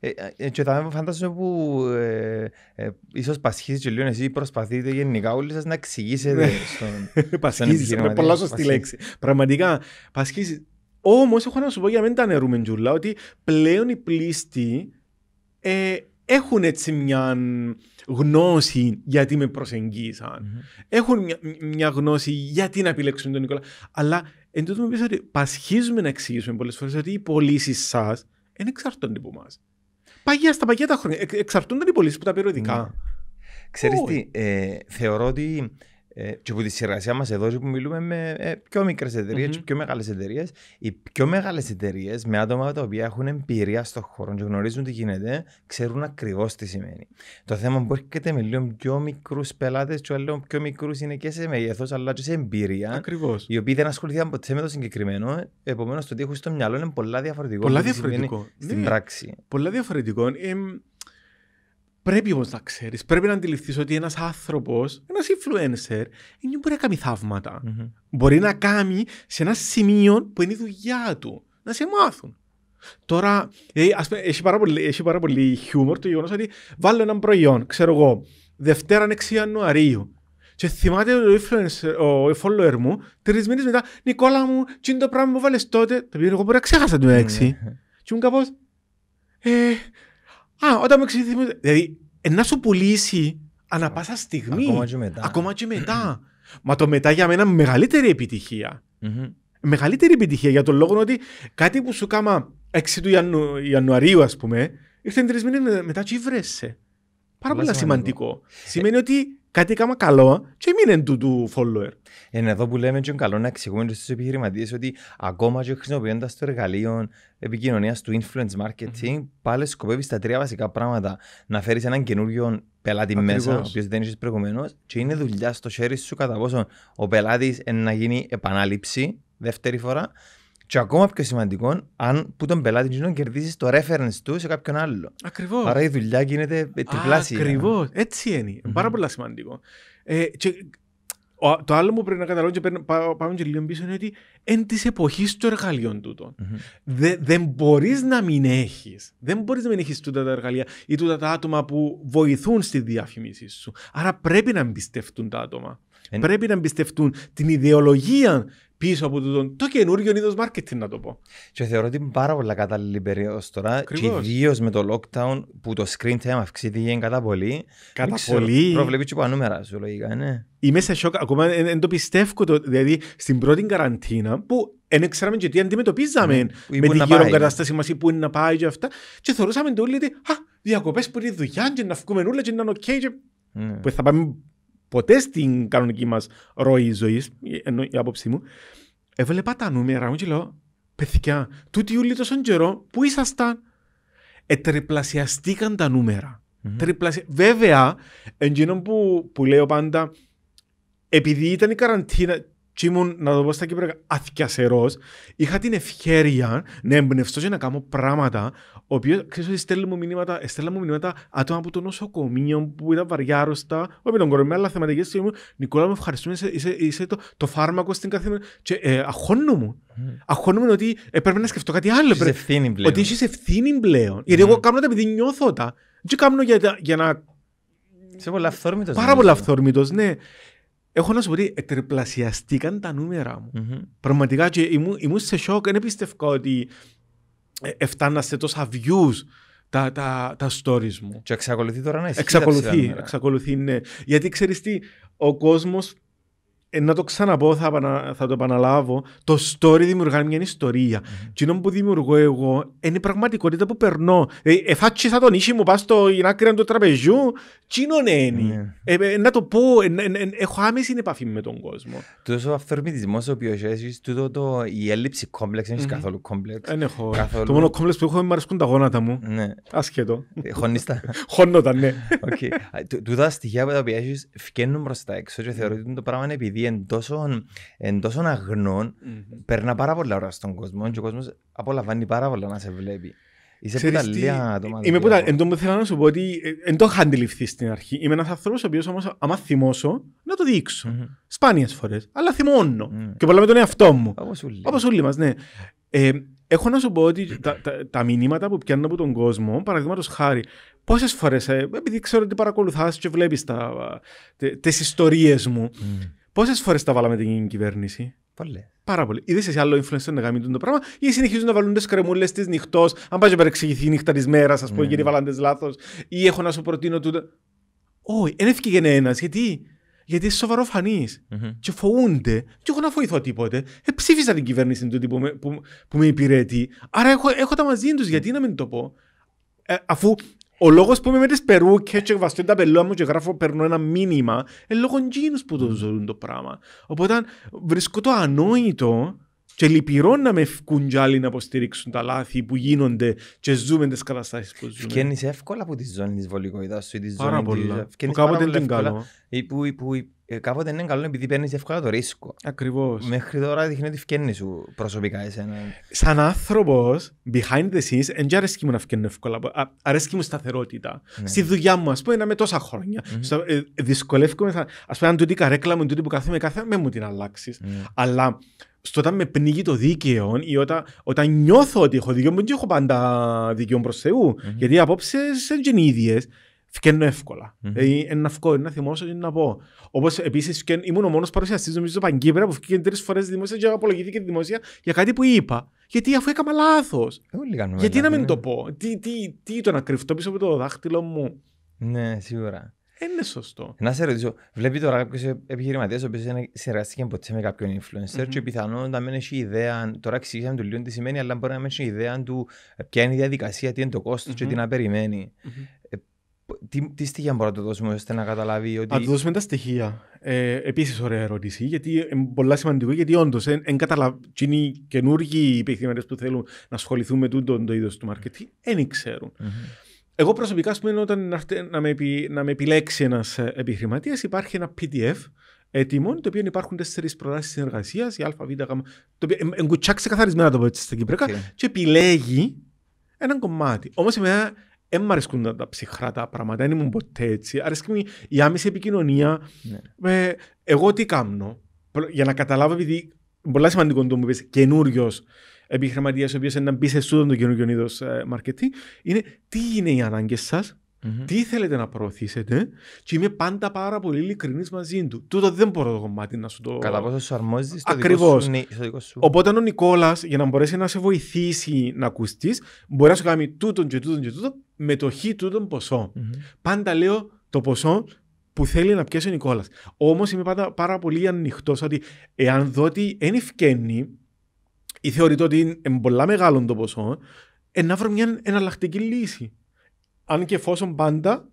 Speaker 1: Ε, ε, ε, και όταν φαντάζομαι που ε, ε, ίσως πασχίζει και λίγο εσύ προσπαθείτε γενικά όλοι σας να εξηγήσετε ναι. [laughs] στον. πασχίζει, με πολλά σωστή λέξη. Πραγματικά πασχίζει.
Speaker 2: Όμως έχω να σου πω για μένα τα νερούμε ότι πλέον οι πλήστοι ε, έχουν έτσι μια γνώση γιατί με προσεγγισαν Έχουν μια, μια γνώση γιατί να επιλέξουν τον Νικόλα. Αλλά Εν τω μεταξύ, πασχίζουμε να εξηγήσουμε πολλές φορές ότι οι πωλήσει σας δεν εξαρτώνται από εμάς. Παγιά στα παγιά
Speaker 1: τα χρόνια. Ε, εξαρτώνται οι πωλήσει που τα περιοδικά. Ναι. Ξέρεις τι, ε, θεωρώ ότι ε, και από τη συνεργασία μας εδώ που μιλούμε με ε, πιο μικρές εταιρείες mm-hmm. και πιο μεγάλες εταιρείες, οι πιο μεγάλες εταιρείες με άτομα τα οποία έχουν εμπειρία στον χώρο και γνωρίζουν τι γίνεται, ξέρουν ακριβώς τι σημαίνει. Το θέμα που έρχεται με λίγο πιο μικρούς πελάτες, του λέω πιο μικρούς είναι και σε μέγεθος, αλλά και σε εμπειρία. Ακριβώς. Οι οποίοι δεν ασχοληθήκαν ποτέ με το συγκεκριμένο. Επομένως, το τι έχουν στο μυαλό είναι πολλά διαφορετικό. Πολλά διαφορετικό. Στην ναι. πράξη. Πολλά διαφορετικό.
Speaker 2: Πρέπει όμως να ξέρεις, πρέπει να αντιληφθείς ότι ένας άνθρωπος, ένας influencer, δεν μπορεί να κάνει θαύματα. Mm-hmm. Μπορεί να κάνει σε ένα σημείο που είναι η δουλειά του. Να σε μάθουν. Τώρα, ε, ας πούμε, έχει, πάρα πολύ, έχει πάρα πολύ χιούμορ το γεγονός ότι βάλω ένα προϊόν, ξέρω εγώ, Δευτέρα 6 Ιανουαρίου. Και θυμάται ο, influencer, ο follower μου, τρεις μήνες μετά, Νικόλα μου, τι είναι το πράγμα που βάλες τότε. Το οποίο εγώ μπορεί να ξέχασα το 6. Mm-hmm. Και μου κάπως. Ε, Α, όταν με ξεκινήσει. Δηλαδή, ένα ε, σου πουλήσει ανά πάσα στιγμή. Ακόμα και μετά. Ακόμα και μετά. Μα το μετά για μένα μεγαλύτερη Μεγαλύτερη επιτυχία για τον λόγο ότι κάτι που σου κάμα 6 του Ιανου... Ιανουαρίου, ας πούμε, ήρθε τρεις μήνες
Speaker 1: μετά και βρέσαι.
Speaker 2: Πάρα πολύ σημαντικό.
Speaker 1: Σημαίνει ότι κάτι έκανα καλό και μην του του follower. Είναι εδώ που λέμε και καλό να εξηγούμε στους επιχειρηματίες ότι ακόμα και χρησιμοποιώντας το εργαλείο επικοινωνίας του influence marketing mm-hmm. πάλι σκοπεύεις τα τρία βασικά πράγματα. Να φέρεις έναν καινούριο πελάτη μέσα, ο οποίος δεν είσαι προηγουμένως, και είναι δουλειά στο χέρι σου κατά πόσο ο πελάτης να γίνει επανάληψη δεύτερη φορά και ακόμα πιο σημαντικό, αν που τον πελάτη του κερδίσει το reference του σε κάποιον άλλο. Ακριβώς. Άρα η δουλειά γίνεται τριπλάσια. Ακριβώς. Έτσι είναι. Mm-hmm. Πάρα πολύ σημαντικό. Ε, και,
Speaker 2: ο, το άλλο που πρέπει να καταλάβω και να πάμε και λίγο πίσω είναι ότι εν της εποχής των εργαλείων τούτων. Mm-hmm. Δε, δεν μπορείς να μην έχεις. Δεν μπορείς να μην έχεις τούτα τα εργαλεία ή τούτα τα άτομα που βοηθούν στη διαφήμιση σου. Άρα πρέπει να εμπιστευτούν τα άτομα.
Speaker 1: Εν... Πρέπει να εμπιστευτούν την ιδεολογία πίσω από το, το καινούργιο είδος marketing να το πω. Και θεωρώ ότι είναι πάρα πολλά κατάλληλη περίοδος τώρα. Ακριβώς. Και ιδίως με το lockdown που το screen time αυξήθηκε κατά πολύ. Κατά ξέρω, πολύ. Προβλέπει και πάνω νούμερα σου, λογικά, ναι. Είμαι
Speaker 2: σε σοκ. Ακόμα δεν το πιστεύω. Το, δηλαδή στην πρώτη καραντίνα που δεν ξέραμε και τι αντιμετωπίζαμε mm, με την γύρω κατάσταση μας ή που είναι να πάει και αυτά. Και θεωρούσαμε το όλοι ότι διακοπές που είναι δουλειά, και να βγούμε όλα και να είναι οκ. Okay, και... Mm. Που θα πάμε ποτέ στην κανονική μας ροή ζωής, ενώ η άποψή μου, έβλεπα ε, τα νούμερα μου και λέω, παιδιά, τούτη Ιούλη τόσο καιρό, πού ήσασταν. Ετριπλασιαστήκαν τα νουμερα Βέβαια, εκείνο που, που λέω πάντα, επειδή ήταν η καραντίνα, και ήμουν, να το πω στα Κύπρα, αθιασερός, είχα την ευχαίρεια να εμπνευστώ και να κάνω πράγματα, ο οποίος ξέρεις ότι στέλνει μου μηνύματα, στέλνει μου μηνύματα άτομα από το νοσοκομείο που ήταν βαριά άρρωστα, όχι τον κορονοϊό, αλλά θεματικές στιγμή μου, Νικόλα με ευχαριστούμε, είσαι, είσαι, είσαι το, το, φάρμακο στην καθημερινή, και ε, αχώνω μου. mm. αχώνομαι ότι ε, πρέπει να σκεφτώ κάτι άλλο, πρέπει, ευθύνη πλέον. ότι είσαι ευθύνη πλέον, mm. γιατί εγώ mm. κάνω τα επειδή νιώθω τα, και κάνω για, για να... Είσαι πολύ αυθόρμητος. Πάρα πολύ αυθόρμητος, ναι. Έχω να σου πω ότι τα νούμερα μου. Πραγματικά και ήμουν, σε σοκ, δεν πιστευκό ότι έφτανα ε, σε τόσα views τα, τα, τα stories
Speaker 1: μου. Και εξακολουθεί τώρα να ισχύει. Εξακολουθεί,
Speaker 2: εξακολουθεί, ναι. Γιατί ξέρεις τι, ο κόσμος ε, να το ξαναπώ, θα, πανα, θα το επαναλάβω. Το story δημιουργά μια ιστορία. Mm-hmm. Τι που δημιουργώ εγώ είναι η πραγματικότητα που περνώ. Ε, εφάτσι θα τον ίσχυ μου, πας στην άκρη του τραπεζιού, τι είναι. Ε, ε, να το πω, ε, ε, έχω άμεση επαφή με τον κόσμο.
Speaker 1: Τόσο αυθορμητισμός ο οποίος έχεις, τούτο το, η έλλειψη κόμπλεξ, δεν έχει καθόλου κόμπλεξ. Δεν ναι, έχω. Το μόνο
Speaker 2: κόμπλεξ που έχω είναι αρέσκουν τα γόνατα μου. Ναι. Ασχετό. Ε, Χωνίστα. [laughs]
Speaker 1: Χωνόταν, ναι. [laughs] Ε, τούτα στοιχεία που τα οποία έχεις, μπροστά έξω και θεωρώ ότι το πράγμα είναι επειδή είναι εν αγνων αγνών, mm-hmm. περνά πάρα πολλά ώρα στον κόσμο και ο κόσμος απολαμβάνει πάρα πολλά να σε βλέπει. Είσαι που τα λίγα άτομα. Ε, είμαι που Εν τω θέλω να
Speaker 2: σου πω ότι δεν ε, το είχα αντιληφθεί στην αρχή. Είμαι ένας άνθρωπος ο οποίος όμως, άμα θυμώσω, να το δείξω. Mm-hmm. Σπάνιες φορές, αλλά θυμώνω. Mm-hmm. Και πολλά με τον εαυτό μου. Όπως όλοι μας, ναι. Ε, έχω να σου πω ότι τα, τα, τα μηνύματα που πιάνουν από τον κόσμο, παραδείγματος χάρη, πόσες φορές, ε, επειδή ξέρω ότι παρακολουθάς και βλέπεις τι ιστορίες μου, Πόσες φορές τα βάλαμε την κυβέρνηση. Πολλέ. Πάρα πολύ. Είδες εσύ άλλο influencer να γαμίζουν το πράγμα ή συνεχίζουν να βάλουν τις κρεμούλες της νυχτός. Αν πάει να παρεξηγηθεί η νύχτα της μέρας, ας πούμε, mm. Ναι, γιατί ναι. βάλαν τι λάθος. η νυχτα τη μερα α πουμε έχω να σου προτείνω τούτο. Όχι, δεν έφυγε ένας. Γιατί γιατί είσαι σοβαρό Και φοβούνται. Και έχω να φοηθώ τίποτε. Ε, ψήφισα την κυβέρνηση του που, που, που, με υπηρετεί. Άρα έχω, έχω τα μαζί τους. Γιατί να μην το πω. Ε, αφού ο λόγος που είμαι με τις Περού και βαστώ τα πελούα μου και γράφω περνώ ένα μήνυμα είναι λόγω εκείνους που το ζουν το πράγμα. Οπότε βρίσκω το ανόητο και λυπηρό να με ευκούν να υποστηρίξουν τα λάθη που γίνονται και ζούμε τις καταστάσεις που ζούμε. Φκένεις
Speaker 1: εύκολα από τη ζώνη της βολικότητας σου ή τη ζώνη τη. Πάρα πολλά. Που κάποτε δεν την κάνω. Που, που, ε, κάποτε είναι καλό επειδή παίρνεις εύκολα το ρίσκο. Ακριβώς. Μέχρι τώρα δείχνει ότι φκένει σου προσωπικά εσένα.
Speaker 2: Σαν άνθρωπος, behind the scenes, δεν αρέσκει μου να φταίνω εύκολα.
Speaker 1: Αρέσκει μου σταθερότητα.
Speaker 2: Ναι. Στη δουλειά μου, ας πούμε, είμαι τόσα χρόνια. Mm-hmm. Ε, δυσκολεύομαι. Ας πούμε, αν τούτη καρέκλα μου, τούτη που κάθομαι κάθε, με μου την αλλάξεις. Ναι. Αλλά στο όταν με πνίγει το δίκαιο ή όταν, όταν νιώθω ότι έχω δίκαιο, δεν έχω πάντα δίκαιο προς Θεού. Mm-hmm. Γιατί οι απόψεις είναι ίδιε. Φκένω εύκολα. Mm-hmm. Ε, να θυμώσω ή να πω. Όπως επίσης ήμουν ο μόνος παρουσιαστής, νομίζω, παγκύπρα που φύγει τρεις φορές δημόσια και απολογηθήκε δημόσια για κάτι που είπα. Γιατί αφού έκανα λάθος. Ε, Γιατί να μην ναι. το πω. Τι, τι, τι το να κρυφτώ πίσω από το δάχτυλο
Speaker 1: μου. Ναι, σίγουρα. Ε, είναι σωστό. Να σε ρωτήσω, βλέπει τώρα κάποιος επιχειρηματίας ο οποίος συνεργαστήκε ποτέ με κάποιον influencer mm-hmm. και πιθανόν να μην έχει ιδέα. Τώρα εξηγήσαμε του λίγο τι σημαίνει, αλλά μπορεί να μην έχει ιδέα του ε, ποια είναι η διαδικασία, τι είναι το κόστος mm-hmm. και τι να περιμένει. Mm-hmm τι, τι στοιχεία μπορούμε να του δώσουμε ώστε να καταλάβει ότι. Να του δώσουμε τα στοιχεία. Ε,
Speaker 2: Επίσης, ωραία ερώτηση. Γιατί είναι πολύ σημαντικό, γιατί όντως εν, εν καταλαβαίνουν οι καινούργοι επιχειρηματίες που θέλουν να ασχοληθούν με τούτο το είδος του marketing, δεν ξέρουν. Mm-hmm. Εγώ προσωπικά, ας πούμε, όταν να με, επι, να με επιλέξει ένας ε, επιχειρηματίας, υπάρχει ένα PDF έτοιμο, το οποίο υπάρχουν τέσσερις προτάσεις συνεργασίας, η Α, Β, Γ. Το οποίο εγκουτσάξει καθαρισμένα το πω έτσι στα Κυπριακά, okay. και επιλέγει ένα κομμάτι. Όμως με δεν μ' αρέσκουν τα, ψυχρά τα πράγματα, δεν ήμουν ποτέ έτσι. Αρέσκει μου η άμεση επικοινωνία. Ναι. Ε, εγώ τι κάνω, για να καταλάβω, επειδή πολλά σημαντικό το μου πει καινούριος επιχειρηματίας, ο οποίος είναι να μπει σε σούδο το καινούριο είδος ε, marketing, είναι τι είναι οι ανάγκες σας, Mm-hmm. Τι θέλετε να προωθήσετε, και είμαι πάντα πάρα πολύ ειλικρινής μαζί του. Τούτο δεν μπορώ το κομμάτι να σου το. Κατά πόσο σου αρμόζεις στο, δικό σου, ναι, στο δικό σου. Οπότε ο Νικόλας, για να μπορέσει να σε βοηθήσει να ακουστείς, μπορεί να σου κάνει τούτο και τούτον και τούτο, με το χ τούτον ποσό. Mm-hmm. Πάντα λέω το ποσό που θέλει να πιάσει ο Νικόλας. Όμως είμαι πάντα πάρα πολύ ανοιχτός ότι εάν δω ότι δεν ευκαινεί ή θεωρείται ότι είναι πολλά μεγάλο το ποσό, ε, να βρω μια εναλλακτική λύση αν και εφόσον
Speaker 1: πάντα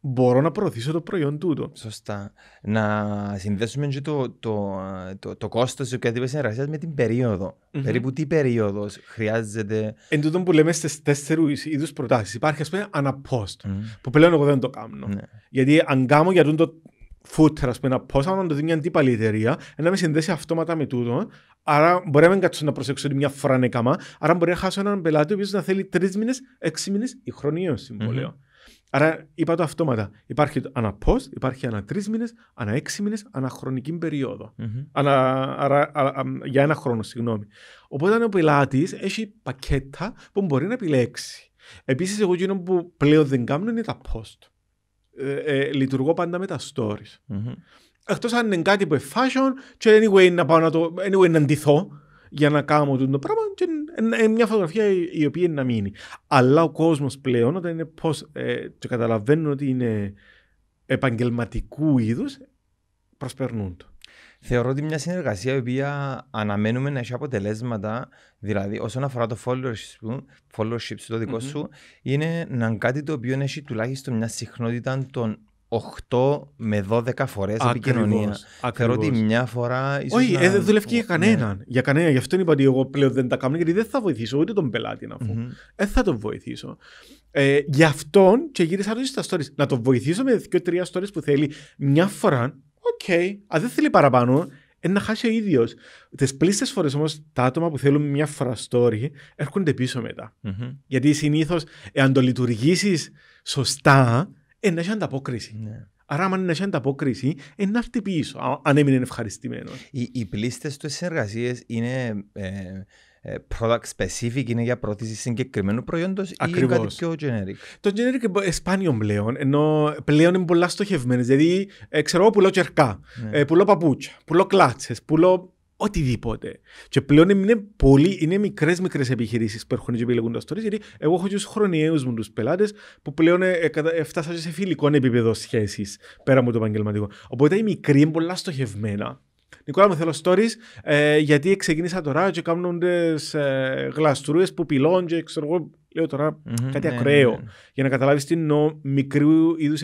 Speaker 1: μπορώ να προωθήσω το προϊόν τούτο. Σωστά. Να συνδέσουμε και το, το, το, το κόστος τη οποιαδήποτε συνεργασίας με την περιοδο Περίπου τι περίοδος χρειάζεται. Εν τούτο που λέμε στις τεσσερι είδους προτάσεις, υπάρχει ας πούμε ένα
Speaker 2: που πλέον εγώ δεν το κανω ναι. Γιατί αν κάνω για το φούτερ, ας πούμε, ένα πόσα να το δει μια αντίπαλη εταιρεία, να με συνδέσει αυτόματα με τούτο. Άρα μπορεί να μην κάτσω να προσέξω μια φορά είναι κάμα, άρα μπορεί να χάσω έναν πελάτη ο να θέλει τρεις μήνες, έξι μήνες χρόνιο χρονιαίο συμβόλαιο. Mm-hmm. Άρα είπα το αυτόματα. Υπάρχει το ανά πώ, υπάρχει ανά τρεις μήνες, ανά έξι μήνες, ανά χρονική περίοδο. Mm-hmm. Ανα, αρα, α, α, για ένα χρόνο, συγγνώμη. Οπότε ο πελάτης έχει πακέτα που μπορεί να επιλέξει. Επίσης, εγώ γίνω που πλέον δεν κάνω είναι τα post. Ε, ε, λειτουργώ πάντα με τα stories. mm Εκτός αν είναι κάτι που είναι fashion, και anyway να πάω να το. anyway να ντυθώ για να κάνω το πράγμα. Και μια φωτογραφία η οποία είναι να μείνει. Αλλά ο κόσμος πλέον, όταν είναι πώ. Ε,
Speaker 1: καταλαβαίνουν ότι είναι επαγγελματικού είδους, προσπερνούν το. Θεωρώ ότι μια συνεργασία η οποία αναμένουμε να έχει αποτελέσματα, δηλαδή όσον αφορά το followership σου, followership το δικο mm-hmm. σου, είναι να κάτι το οποίο έχει τουλάχιστον μια συχνότητα των 8 με 12 φορές επικοινωνία. Θεωρώ ότι μια φορά. Όχι, να... Ε, δεν δουλεύει για ναι. κανέναν.
Speaker 2: Ναι. Για κανέναν. Γι' αυτό είπα ότι εγώ πλέον δεν τα κάνω γιατί δεν θα βοηθήσω ούτε τον πελάτη να φω. Mm-hmm. Ε, θα τον βοηθήσω. Ε, γι' αυτόν και γύρισα ρωτήσω στα stories. Να τον βοηθήσω με δύο-τρία stories που θέλει μια φορά Οκ. Αν δεν θέλει παραπάνω, είναι να χάσει ο ίδιος. Τις πλήστες φορές όμως τα άτομα που θέλουν μια φραστόρη έρχονται πίσω Γιατί συνήθως, εάν το λειτουργήσεις σωστά, είναι να έχεις ανταπόκριση. Ναι. Άρα, αν είναι ανταπόκριση, είναι να πίσω, αν έμεινε
Speaker 1: ευχαριστημένος. Οι, οι πλήστες του συνεργασίε είναι. Ε, ε, product specific είναι για πρόθεση συγκεκριμένου προϊόντος ή κάτι πιο generic. Το generic είναι σπάνιο
Speaker 2: πλέον, ενώ πλέον είναι πολλά στοχευμένες. Δηλαδή, ε, ξέρω εγώ πουλώ τσερκά, ναι. ε, πουλώ παπούτσια, πουλώ κλάτσες, πουλώ οτιδήποτε. Και πλέον είναι, πολύ, είναι μικρές μικρές επιχειρήσεις που έρχονται και επιλέγουν τα stories, γιατί εγώ έχω τους χρονιαίους μου τους πελάτες που πλέον έφτασα ε, ε, ε σε φιλικό επίπεδο σχέσης πέρα από το επαγγελματικό. Οπότε οι μικροί είναι πολλά στοχευμένα Νικόλα μου θέλω stories ε, γιατί ξεκίνησα τώρα και κάνουν τις ε, γλαστρούες που πυλών και ξέρω εγώ λέω κάτι ναι, ακραίο ναι, ναι. για να καταλάβεις τι εννοώ μικρού είδους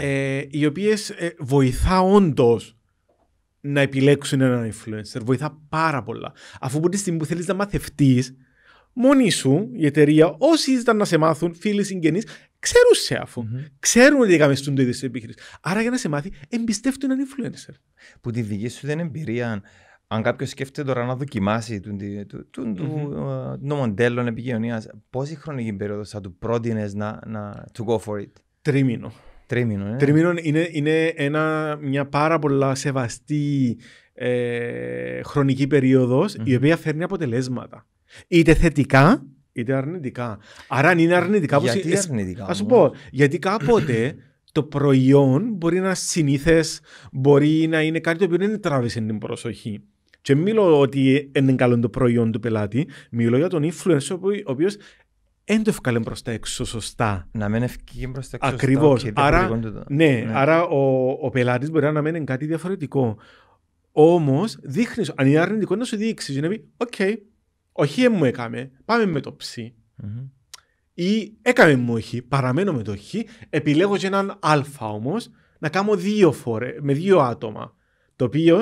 Speaker 2: ε, οι οποίες ε, βοηθά όντως να επιλέξουν έναν influencer βοηθά πάρα πολλά αφού από τη στιγμή που θέλεις να μαθευτείς μόνοι σου η εταιρεία όσοι ήταν να σε μάθουν φίλοι συγγενείς Ξέρουν σε αφού. Mm-hmm. Ξέρουν ότι έκαμε στον ίδιο επιχείρηση. Άρα για να σε μάθει, εμπιστεύτηκε
Speaker 1: έναν influencer. Που τη δική σου δεν εμπειρία. Αν κάποιος σκέφτεται τώρα να δοκιμάσει ε, το μοντέλο επικοινωνίας, πόση χρονική περίοδο θα του πρότεινες να, να to go for it. Τρίμηνο. Τρίμηνο, ε. Τρίμηνο
Speaker 2: είναι, είναι ένα, μια πάρα πολλά σεβαστή ε, χρονικη περίοδος, περίοδος, mm-hmm. η οποία φέρνει αποτελέσματα. Είτε θετικά, είτε αρνητικά. Άρα αν είναι αρνητικά... Γιατί Είναι αρνητικά. Ας πω, γιατί κάποτε το προϊόν μπορεί να είναι συνήθες, μπορεί να είναι κάτι το οποίο δεν τράβησε την προσοχή. Και μιλώ ότι είναι καλό το προϊόν του πελάτη, μιλώ για τον influencer ο οποίος δεν το έφκαλε προς τα έξω σωστά.
Speaker 1: Να μην ευκεί προς τα έξω Ακριβώς. Άρα, ναι, ναι, άρα
Speaker 2: ο, ο πελάτης μπορεί να μένει κάτι διαφορετικό. Όμως, δείχνεις, αν είναι αρνητικό, να σου δείξει. Να πει, οκ, όχι ε, μου έκαμε, πάμε με το ψ. Ή έκαμε μου όχι, παραμένω με το χ, επιλέγω και έναν α όμως να κάνω δύο φορέ, με δύο άτομα. Το οποίο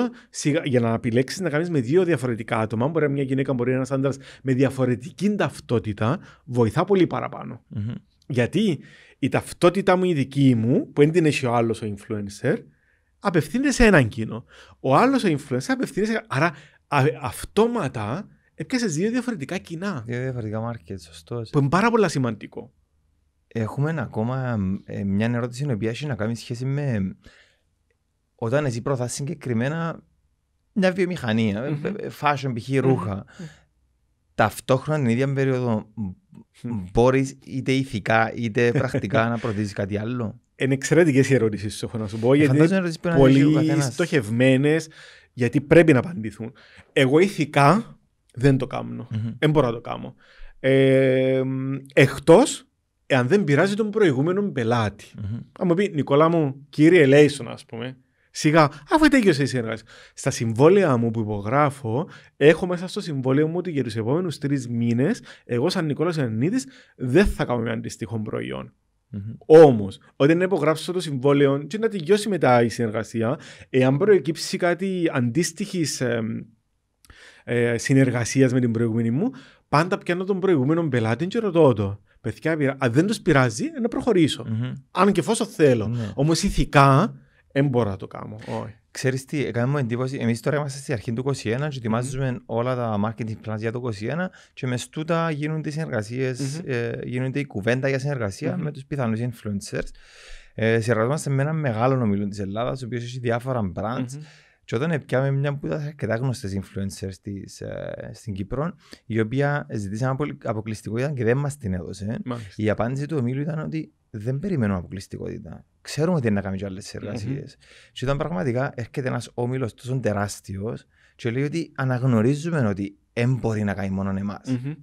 Speaker 2: για να επιλέξεις να κάνεις με δύο διαφορετικά άτομα, μπορεί μια γυναίκα, μπορεί ένας άντρας με διαφορετική ταυτότητα, βοηθά πολύ Γιατί η ταυτότητα μου, η δική μου, που δεν την έχει ο άλλος ο influencer, απευθύνεται σε έναν κοινό. Ο άλλος ο influencer απευθύνεται σε. Άρα αυτόματα
Speaker 1: έπιασες δύο διαφορετικά κοινά. Δύο διαφορετικά μάρκετ, σωστό. Που είναι πάρα πολύ σημαντικό. Έχουμε ακόμα ε, μια ερώτηση η οποία έχει να κάνει σχέση με ε, όταν εσύ προθάσει συγκεκριμένα μια βιομηχανία, ε, fashion π.χ. ρουχα Ταυτόχρονα την ίδια περίοδο μπορείς είτε ηθικά είτε [laughs] πρακτικά να προωθήσεις κάτι άλλο. Είναι εξαιρετικές οι ερωτήσεις σου, έχω να σου πω. Γιατί είναι πολύ
Speaker 2: στοχευμένες, γιατί πρέπει να απαντηθούν. Εγώ ηθικά δεν το κάνω. mm-hmm. Δεν μπορώ να το κάνω. Ε, Εκτός εάν δεν πειράζει τον προηγούμενο πελάτη. Mm-hmm. Αν μου πει, Νικόλα μου, κύριε Λέισον, ας πούμε, σιγά, αφού είσαι η συνεργασία. Στα συμβόλαια μου που υπογράφω, έχω μέσα στο συμβόλαιο μου ότι για τους επόμενους τρεις μήνες, εγώ σαν Νικόλας Ιωαννίδης, δεν θα κανω με ένα αντίστοιχο προϊόν. Mm-hmm. Όμως, όταν υπογράψω το συμβόλαιο και να τελειώσει μετά η συνεργασία, εάν προεκύψει κάτι αντίστοιχης. Ε, συνεργασίας με την προηγούμενη μου, πάντα πιάνω τον προηγούμενο πελάτη και ρωτώ το. Παιδιά, αν δεν τους
Speaker 1: πειράζει, να προχωρησω mm-hmm. Αν και εφόσον θέλω. Mm-hmm. Ναι. Όμως ηθικά δεν μπορώ να το κάνω. Ξέρεις τι, έκανε μου εντύπωση, εμείς τώρα είμαστε στην αρχή του 2021 και ετοιμάζουμε mm-hmm. όλα τα marketing plans για το 2021 και μες στούτα γίνονται οι συνεργασίες, mm-hmm. ε, γίνονται η κουβέντα για συνεργασία mm-hmm. με τους πιθανούς influencers. Ε, συνεργαζόμαστε με έναν μεγάλο νομιλό της Ελλάδας, ο οποίος έχει διάφορα brands. Και όταν πιάμε μια που ήταν αρκετά γνωστές influencers ε, στην Κύπρο, η οποία ζητήσαμε αποκλειστικότητα και δεν μας την έδωσε, Μάλιστα. η απάντηση του ομίλου ήταν ότι δεν περιμένουμε αποκλειστικότητα. Ξέρουμε ότι είναι να κάνουμε άλλε εργασίες. Mm-hmm. Και όταν πραγματικά έρχεται ένας όμιλο τόσο τεράστιος και λέει ότι αναγνωρίζουμε ότι δεν μπορεί να κάνει μόνο εμά. Mm-hmm.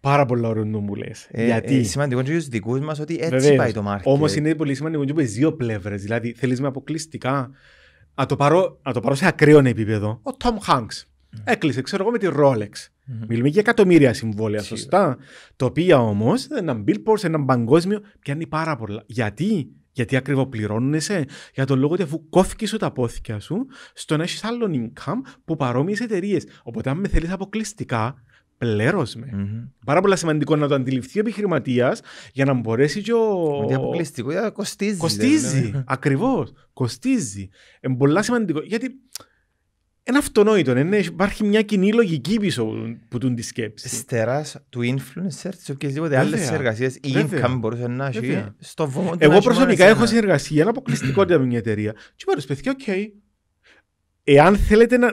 Speaker 1: Πάρα πολλά ωραία νου μου λες. Ε, Γιατί. Ε, σημαντικό είναι για τους δικούς
Speaker 2: μας ότι έτσι Βεβαίως. πάει το μάρκετ. Όμως είναι πολύ σημαντικό για του δύο πλευρές. Δηλαδή, θέλεις με αποκλειστικά να το πάρω, το σε ακραίο επίπεδο, ο Τόμ Hanks mm. Έκλεισε, ξέρω εγώ, με τη Rolex. Mm-hmm. Μιλούμε για εκατομμύρια συμβόλαια, σωστά. Το οποία όμως, ένα billboard, ένα παγκόσμιο, πιάνει πάρα πολλά. Γιατί, γιατί ακριβώ πληρώνεσαι, για τον λόγο ότι αφού κόφηκε σου τα πόθηκια σου, στο να έχεις άλλον income που παρόμοιες εταιρείες. Οπότε, αν με θέλεις αποκλειστικά, με. mm Mm-hmm. Πάρα πολύ σημαντικό να το αντιληφθεί ο επιχειρηματίας για να μπορέσει και ο. Με αποκλειστικό, για κοστίζει. Κοστίζει. Δηλαδή, ναι. Ακριβώς. Κοστίζει. Είναι πολύ σημαντικό. Γιατί είναι αυτονόητο. Είναι, υπάρχει μια κοινή λογική πίσω που τούν τη σκέψη. Στεράς του influencer της οποιασδήποτε άλλες συνεργασίες ή income μπορούσε να έχει στο βόμο του. Εγώ προσωπικά έχω συνεργασία, αποκλειστικότητα με μια εταιρεία. Και μου αρέσει, παιδιά, οκ. Εάν θέλετε να,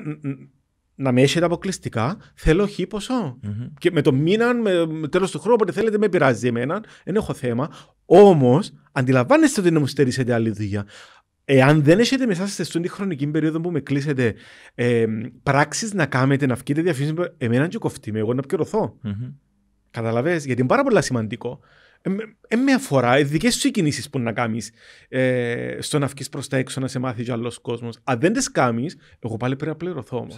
Speaker 2: να με έχετε αποκλειστικά, θέλω χι ποσό. Mm-hmm. Και με το μήνα, με, με τέλος του χρόνου, όποτε θέλετε, με πειράζει εμένα, δεν έχω θέμα. Όμως, αντιλαμβάνεστε ότι δεν μου στερήσετε άλλη δουλειά. Εάν δεν έχετε μέσα σε αυτήν την χρονική περίοδο που με κλείσετε ε, πράξεις να κάνετε, να βγείτε διαφήμιση, εμένα και κοφτεί εγώ να πληρωθώ. mm Mm-hmm. Καταλαβέ, γιατί είναι πάρα πολύ σημαντικό. Ε, με αφορά, οι δικές σου κινήσεις που να κάνεις ε, στο να βγει προς τα έξω να σε μάθει για άλλος κόσμος.
Speaker 1: Αν δεν τις κάνεις, εγώ πάλι πρέπει να πληρωθώ όμως.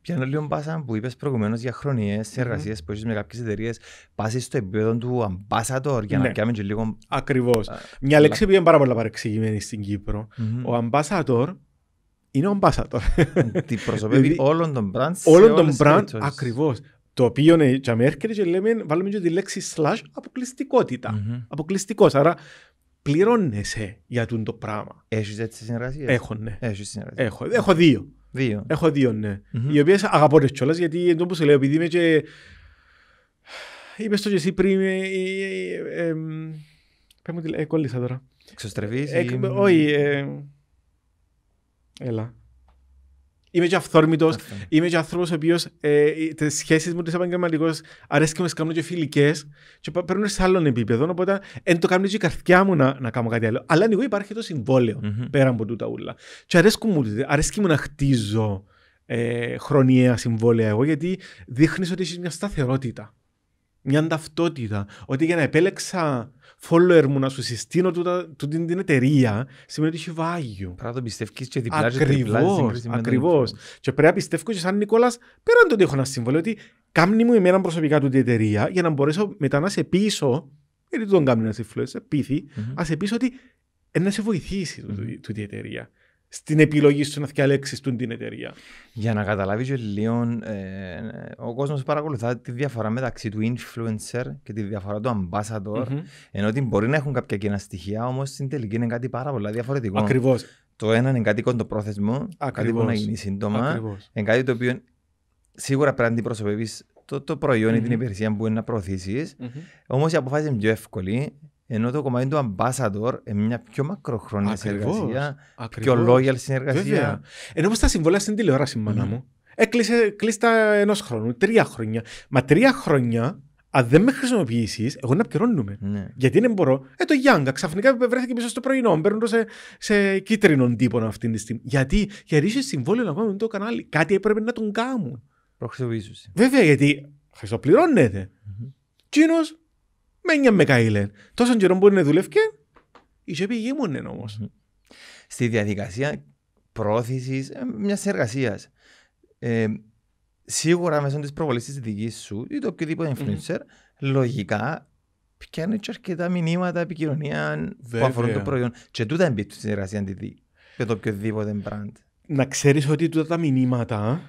Speaker 1: Πιάνω λίγο μπάσα που είπες προηγουμένως για χρονιές συνεργασίες mm-hmm. που έχεις με κάποιες εταιρείες. Πα στο επίπεδο του ambassador για ναι. να κάνουμε και λίγο... Ακριβώς. Uh, Μια λέξη που είναι πάρα πολύ παρεξηγημένη στην Κύπρο. Mm-hmm. Ο
Speaker 2: ambassador είναι ο ambassador. Τι προσωπεύει δηλαδή,
Speaker 1: όλων των brands Όλων των brands,
Speaker 2: Ακριβώς. Το οποίο είναι, για μένα και λέμε, βάλουμε και τη λέξη slash αποκλειστικότητα. Mm-hmm. Αποκλειστικός, άρα πληρώνεσαι για το πράγμα. Έχεις έτσι συνεργασίες. Έχω, ναι. Έχω, έχω δύο. Δύο. Έχω δύο, ναι. Mm-hmm. Οι οποίες αγαπώ τι κιόλας γιατί που σε λέω, επειδή είμαι και. Είπε το και εσύ πριν. Ε, ε, ε, Πες μου, ε, κόλλησα τώρα.
Speaker 1: Εξωστρεβή. Ε, ή... Όχι.
Speaker 2: Ε, έλα. Είμαι και αυθόρμητος. είμαι και άνθρωπος ο οποίος ε, τις σχέσεις μου τις αρέσει και με σκάμουν και φιλικές, και παίρνουν σε άλλον επίπεδο, οπότε εν το κάνω και η καρδιά μου να, να κάνω κάτι άλλο. Αλλά εγώ υπάρχει το συμβόλαιο mm-hmm. πέρα από τούτα ούλα. Και αρέσκει μου, αρέσκει μου να χτίζω ε, χρονιαία συμβόλαια εγώ γιατί δείχνεις ότι έχεις μια σταθερότητα μια ταυτότητα. Ότι για να επέλεξα follower μου να σου συστήνω τούτη την εταιρεία, σημαίνει ότι έχει βάγιο. Πρέπει να το πιστεύεις και διπλά Ακριβώ. Ακριβώς. Και πρέπει να πιστεύω και σαν Νικόλας, πέραν το ότι έχω ένα σύμβολο, ότι κάμνη μου εμένα προσωπικά την εταιρεία για να μπορέσω μετά να σε πείσω. Γιατί τον κάμνη να σε φλέσει, πείθει, mm-hmm. να σε πείσω ότι ε, να σε βοηθήσει mm-hmm. εταιρεία
Speaker 1: στην επιλογή σου να διαλέξει του την εταιρεία. Για να καταλάβεις λίγο, ε, ε ο κόσμος παρακολουθά τη διαφορά μεταξύ του influencer και τη διαφορά του ambassador. Mm-hmm. Ενώ ότι μπορεί να έχουν κάποια κοινά στοιχεία, όμως στην τελική είναι κάτι πάρα πολύ διαφορετικό. Ακριβώς. Το ένα είναι κάτι κοντοπρόθεσμο, κάτι που να γίνει σύντομα. Είναι κάτι το οποίο σίγουρα πρέπει να αντιπροσωπεύεις το, το προϊόν ή mm-hmm. την υπηρεσία που μπορεί να προωθησει mm-hmm. Όμως η αποφάση είναι πιο εύκολη ενώ το κομμάτι του Ambassador είναι μια πιο μακροχρόνια συνεργασία, πιο loyal συνεργασία. Ενώ όμως τα συμβόλαια στην τηλεόραση, μάνα μου, έκλεισε, κλείστα ενός χρόνου,
Speaker 2: τρία χρόνια. Μα τρία χρόνια, αν δεν με χρησιμοποιήσεις, εγώ να πληρώνουμε. Ναι. Γιατί δεν μπορώ. Ε, το Γιάνγκα ξαφνικά βρέθηκε πίσω στο πρωινό, παίρνω σε, σε κίτρινον τύπο αυτή τη στιγμή. Γιατί, γιατί είσαι συμβόλαιο να με το κανάλι. Κάτι έπρεπε να τον κανουν Προχρησιμοποιήσουν. Βέβαια, χρησιμοποιώνεται. χρυσοπληρώνεται. Μένια με καήλεν.
Speaker 1: Τόσο καιρό μπορεί να δουλεύει είχε πηγή μου είναι όμω. Στη διαδικασία πρόθεσης ε, μιας εργασίας. Ε, σίγουρα μέσω της προβολής της δικής σου ή το οποιοδήποτε influencer, mm-hmm. λογικά πιάνει και αρκετά μηνύματα επικοινωνία που αφορούν το προϊόν. Και τούτα εμπίπτουν στην εργασία αντιδί για το
Speaker 2: οποιοδήποτε brand. Να ξέρεις ότι τούτα τα μηνύματα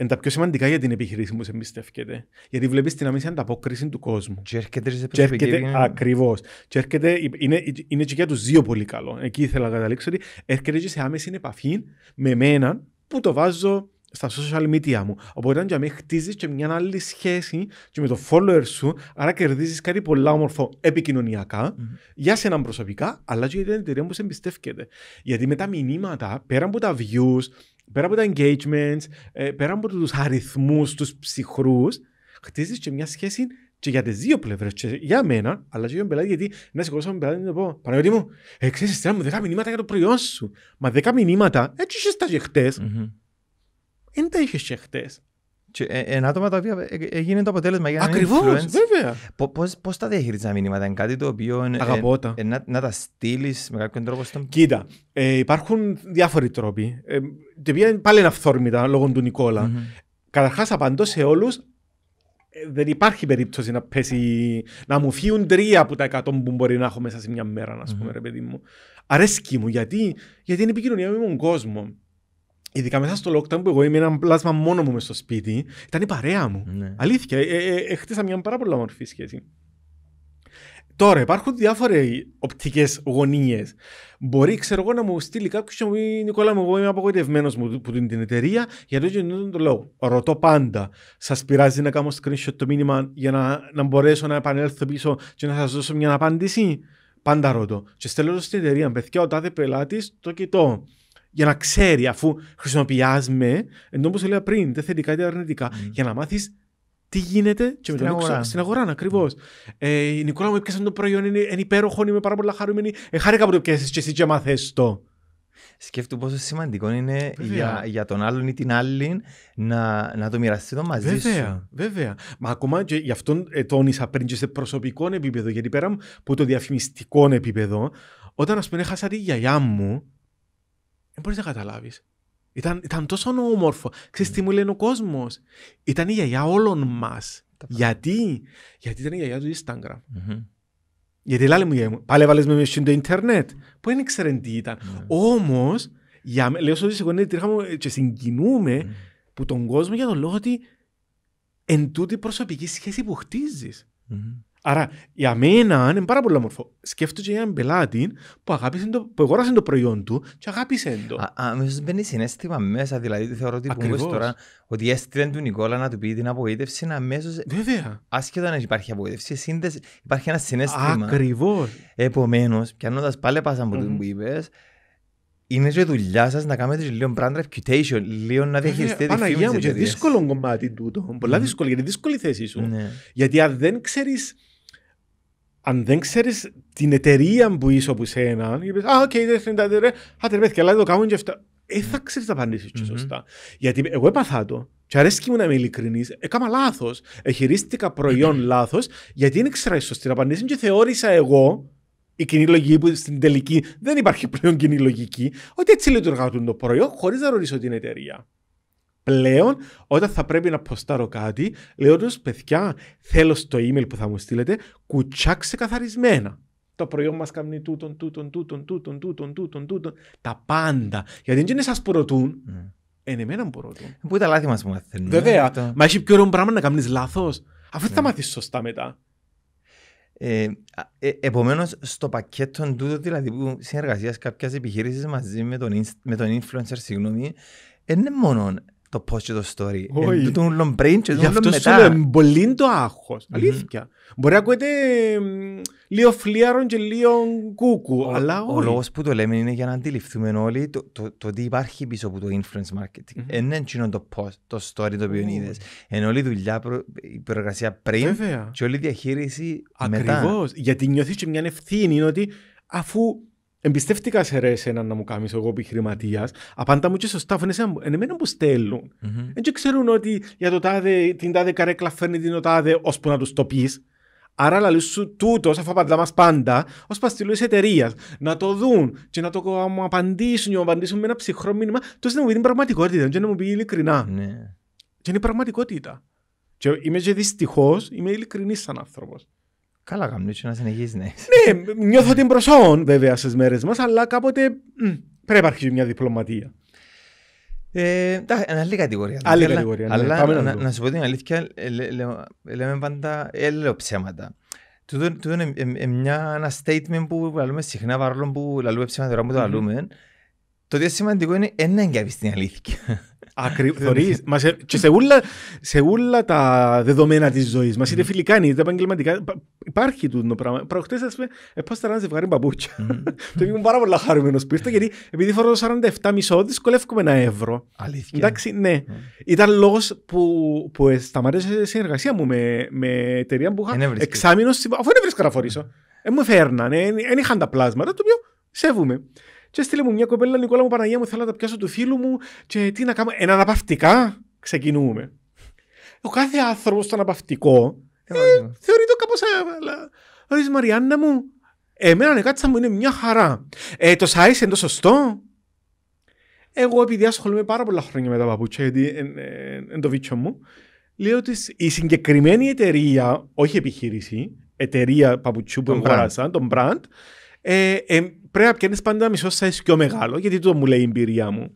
Speaker 2: είναι τα πιο σημαντικά για την επιχειρήση που σε εμπιστεύκεται. Γιατί βλέπεις την άμεση ανταπόκριση του κόσμου. Και έρχεται σε επιχείρηση. Ακριβώ. έρχεται, είναι, είναι και για τους δύο πολύ καλό. Εκεί ήθελα να καταλήξω ότι έρχεται και σε άμεση επαφή με μένα που το βάζω στα social media μου. Οπότε για μένα χτίζεις και μια άλλη σχέση και με το follower σου, άρα κερδίζεις πολύ πολλά όμορφο επικοινωνιακά, mm-hmm. για σένα προσωπικά, αλλά και για την εταιρεία που σε εμπιστεύκεται. Γιατί με τα μηνύματα, πέρα από τα views, πέρα από τα engagements, ε, πέρα από τους αριθμούς, τους ψυχρούς, χτίζεις και μια σχέση και για τις δύο πλευρές, για μένα, αλλά και για τον πελάτη, γιατί να σηκώσω τον πελάτη να πω: Παναγιώτη μου, εξή, μου 10 μηνύματα για το προϊόν σου. Μα 10 μηνύματα,
Speaker 1: έτσι είσαι στα γεχτε
Speaker 2: δεν τα είχες και χτες. Εν άτομα
Speaker 1: τα οποία ε, ε, έγινε το αποτέλεσμα για να Ακριβώς, είναι βέβαια. Πώς, πώς τα διαχειρίζεις τα μήνυματα, είναι κάτι το οποίο εν, ε, να, να, τα στείλεις με κάποιον τρόπο στον... Κοίτα, ε, υπάρχουν διάφοροι
Speaker 2: τρόποι, ε, τα οποία πάλι είναι αυθόρμητα λόγω του νικολα mm-hmm. Καταρχάς απαντώ σε όλους, δεν υπάρχει περίπτωση να πέσει, να μου φύγουν τρία από τα εκατό που μπορεί να έχω μέσα σε μια μέρα, να mm-hmm. πούμε, ρε παιδί μου. Αρέσκει μου, γιατί, γιατί είναι επικοινωνία με τον κόσμο. Ειδικά μέσα στο lockdown που εγώ είμαι ένα πλάσμα μόνο μου μέσα στο σπίτι, ήταν η παρέα μου. Ναι. Αλήθεια, ε, ε, ε χτίσα μια πάρα πολύ όμορφη σχέση. Τώρα υπάρχουν διάφορες οπτικές γωνίες. Μπορεί, ξέρω εγώ, να μου στείλει κάποιος και μου πει Νικόλα, μου, εγώ είμαι απογοητευμένος που την, την εταιρεία γιατί δεν τον το λόγο. Ρωτώ πάντα, σας πειράζει να κάνω screenshot το μήνυμα για να, να μπορέσω να επανέλθω πίσω και να σας δώσω μια απάντηση. Πάντα ρωτώ. Και στέλνω στην εταιρεία, παιδιά, ο τάδε πελάτης το κοιτώ για να ξέρει, αφού χρησιμοποιεί με, ενώ όπως έλεγα πριν, δεν θετικά είτε αρνητικά, για να μάθεις τι γίνεται και με στην, αγορά. στην αγορά, ακριβώς. Ε, η Νικόλα μου έπιασε το προϊόν, είναι, είναι
Speaker 1: υπέροχο, είμαι πάρα πολύ χαρούμενη. Ε, χάρηκα που το πιάσεις και εσύ και μάθες το. Σκέφτομαι πόσο σημαντικό είναι για, για, τον άλλον ή την άλλη να, να το μοιραστεί το μαζί βέβαια, σου. Βέβαια, βέβαια. Μα ακόμα και γι' αυτό ε, τόνισα πριν και σε προσωπικό επίπεδο, γιατί πέρα από το
Speaker 2: διαφημιστικό επίπεδο, όταν ας πούμε έχασα τη γιαγιά μου, δεν μπορείς να καταλάβεις. Ήταν, ήταν τόσο όμορφο. Ξέρεις τι μου λένε ο κόσμος. Ήταν η γιαγιά όλων μας. Γιατί? Γιατί ήταν η γιαγιά του Instagram. Γιατί hmm μου γιαγιά μου, πάλι έβαλες με μέσα στο ίντερνετ. Που δεν ήξερε τι ήταν. Ναι. Όμως, για, λέω σε σηκωνέ τρίχαμε και συγκινούμε που τον κόσμο για τον λόγο ότι εν τούτη προσωπική σχέση που χτιζει mm Mm-hmm. Άρα για μένα είναι πάρα πολύ
Speaker 1: όμορφο. Σκέφτομαι έναν πελάτη που, αγάπησε το, που αγόρασε το προϊόν του και αγάπησε το. Αμέσω μπαίνει συνέστημα μέσα. Δηλαδή θεωρώ ότι που τώρα ότι έστειλε του Νικόλα να του πει την απογοήτευση είναι αμέσως. Βέβαια. Άσχετα αν υπάρχει απογοήτευση, απογοήτευση, υπάρχει ένα συνέστημα. Ακριβώς. Επομένως, πιάνοντας πάλι πάσα από mm. hmm που είπες, είναι η δουλειά σας να κάνετε λίγο brand reputation, λίγο να διαχειριστείτε τη φήμη μου, και δύσκολο
Speaker 2: κομμάτι τούτο. Πολλά δύσκολο, γιατί δύσκολη θέση σου. Ναι. Γιατί αν δεν ξέρεις αν δεν ξέρεις την εταιρεία που είσαι από έναν, είπε Α, οκ, δεν είναι τα εταιρεία. Α, τρεπέθηκε, αλλά το κάνουν και αυτά. Ε, θα ξέρεις να απαντήσεις mm-hmm. σωστά. Γιατί εγώ έπαθα το. Και αρέσκει μου να είμαι ειλικρινής. Έκανα λάθος. Εχειρίστηκα προϊόν λάθος, γιατί δεν ήξερα η σωστή απαντήση και θεώρησα εγώ η κοινή λογική που στην τελική δεν υπάρχει [laughs] πλέον κοινή λογική, ότι έτσι λειτουργούν το προϊόν χωρίς να ρωτήσω την εταιρεία πλέον όταν θα πρέπει να ποστάρω κάτι, λέω τους παιδιά, θέλω στο email που θα μου στείλετε κουτσά ξεκαθαρισμένα. Το προϊόν μας κάνει τούτον, τούτον, τούτον, τούτον, τούτον, τούτον, τούτον, τα πάντα. Γιατί δεν σας προωτούν, ναι. εν εμένα μου προωτούν. Πού τα λάθη μας που μαθαίνουν. Βέβαια, μα έχει πιο ωραίο πράγμα
Speaker 1: να κάνεις λάθος. Αφού θα ναι. μάθεις σωστά μετά. ε, ε Επομένως, στο πακέτο τούτο δηλαδή που συνεργασίας κάποιας επιχείρησης μαζί με τον, με τον influencer, συγγνώμη, ε, είναι μόνο το πώς και το story. Ε, όχι. το πριν και το μετά. Γι' αυτό σου λέω, πολύ το άγχος. Αλήθεια. Μπορεί να ακούετε λίγο φλίαρον και λίγο κούκου, αλλά όχι. Ο λόγος που το λέμε είναι για να αντιληφθούμε όλοι το τι υπάρχει πίσω από το influence marketing. Είναι το πώς, το story το οποίο είδες. εν όλη η δουλειά, η προεργασία πριν και όλη η διαχείριση μετά. Ακριβώς. Γιατί νιώθεις και μια
Speaker 2: ευθύνη είναι ότι αφού εμπιστεύτηκα σε ρε εσένα να μου κάνεις εγώ επιχειρηματίας, απάντα μου και σωστά, φαίνεσαι είναι εμένα που στέλνουν. Mm-hmm. ξέρουν ότι για το τάδε, την τάδε καρέκλα φέρνει την τάδε ώσπου να τους το πεις. Άρα λαλούς σου τούτος, αφού απαντά μας πάντα, ως παστιλούς εταιρείας, να το δουν και να το μου απαντήσουν και να μου απαντήσουν με ένα ψυχρό μήνυμα, τόσο να μου πει την πραγματικότητα και να μου πει ειλικρινά. Ναι. Και είναι η πραγματικότητα. Και είμαι και δυστυχώς,
Speaker 1: είμαι ειλικρινής σαν άνθρωπος. Καλά γαμνού και να συνεχίζει, ναι.
Speaker 2: ναι, νιώθω την προσόν βέβαια στις μέρες μας, αλλά κάποτε πρέπει να αρχίσει μια διπλωματία.
Speaker 1: Ε, εντάξει, είναι άλλη κατηγορία. Άλλη αλλά, κατηγορία, ναι, Αλλά να, σου πω την αλήθεια, ε, λέμε πάντα, ε, λέω ψέματα. Τούτο είναι ένα statement που λαλούμε συχνά, παρόλο που λαλούμε ψέματα τώρα που το λαλούμε, το τι σημαντικό είναι να εγκάβεις στην αλήθεια. Ακριβώ. Ε- και σε όλα,
Speaker 2: τα δεδομένα της ζωής μας, είτε φιλικά είτε επαγγελματικά, υπάρχει ε, το πράγμα. Προχτές, ας πούμε, έπασα ένα ζευγάρι μπαμπούτσα. Το ήμουν πάρα πολύ χαρούμενος που ήρθα, γιατί επειδή φορώ 47 μισό, δυσκολεύομαι ένα ευρώ. Αλήθεια. Εντάξει, ναι. Ήταν λόγος που, που ε, σταμάτησε η συνεργασία μου με, με εταιρεία που είχα εξάμεινο. Αφού δεν βρίσκα να φορήσω. Ε, μου φέρναν, δεν είχαν τα πλάσματα, το οποίο σέβομαι. Και στείλε μου μια κοπέλα, Νικόλα μου, Παναγία μου, θέλω να τα πιάσω του φίλου μου και τι να κάνω. Ένα αναπαυτικά ξεκινούμε. Ο κάθε άνθρωπος στο αναπαυτικό ε, ε, ε θεωρεί κάπως. Ε, αλλά. Μαριάννα μου, εμένα η κάτσα μου είναι μια χαρά. Ε, το size είναι το σωστό. Εγώ επειδή ασχολούμαι πάρα πολλά χρόνια με τα παπούτσια, γιατί είναι το βίτσο μου, λέω ότι η συγκεκριμένη εταιρεία, όχι επιχείρηση, εταιρεία παπουτσιού που αγοράσαν, τον brand, ε, ε, πρέπει να πιάνεις πάντα μισό size πιο μεγάλο, γιατί το μου λέει η εμπειρία μου.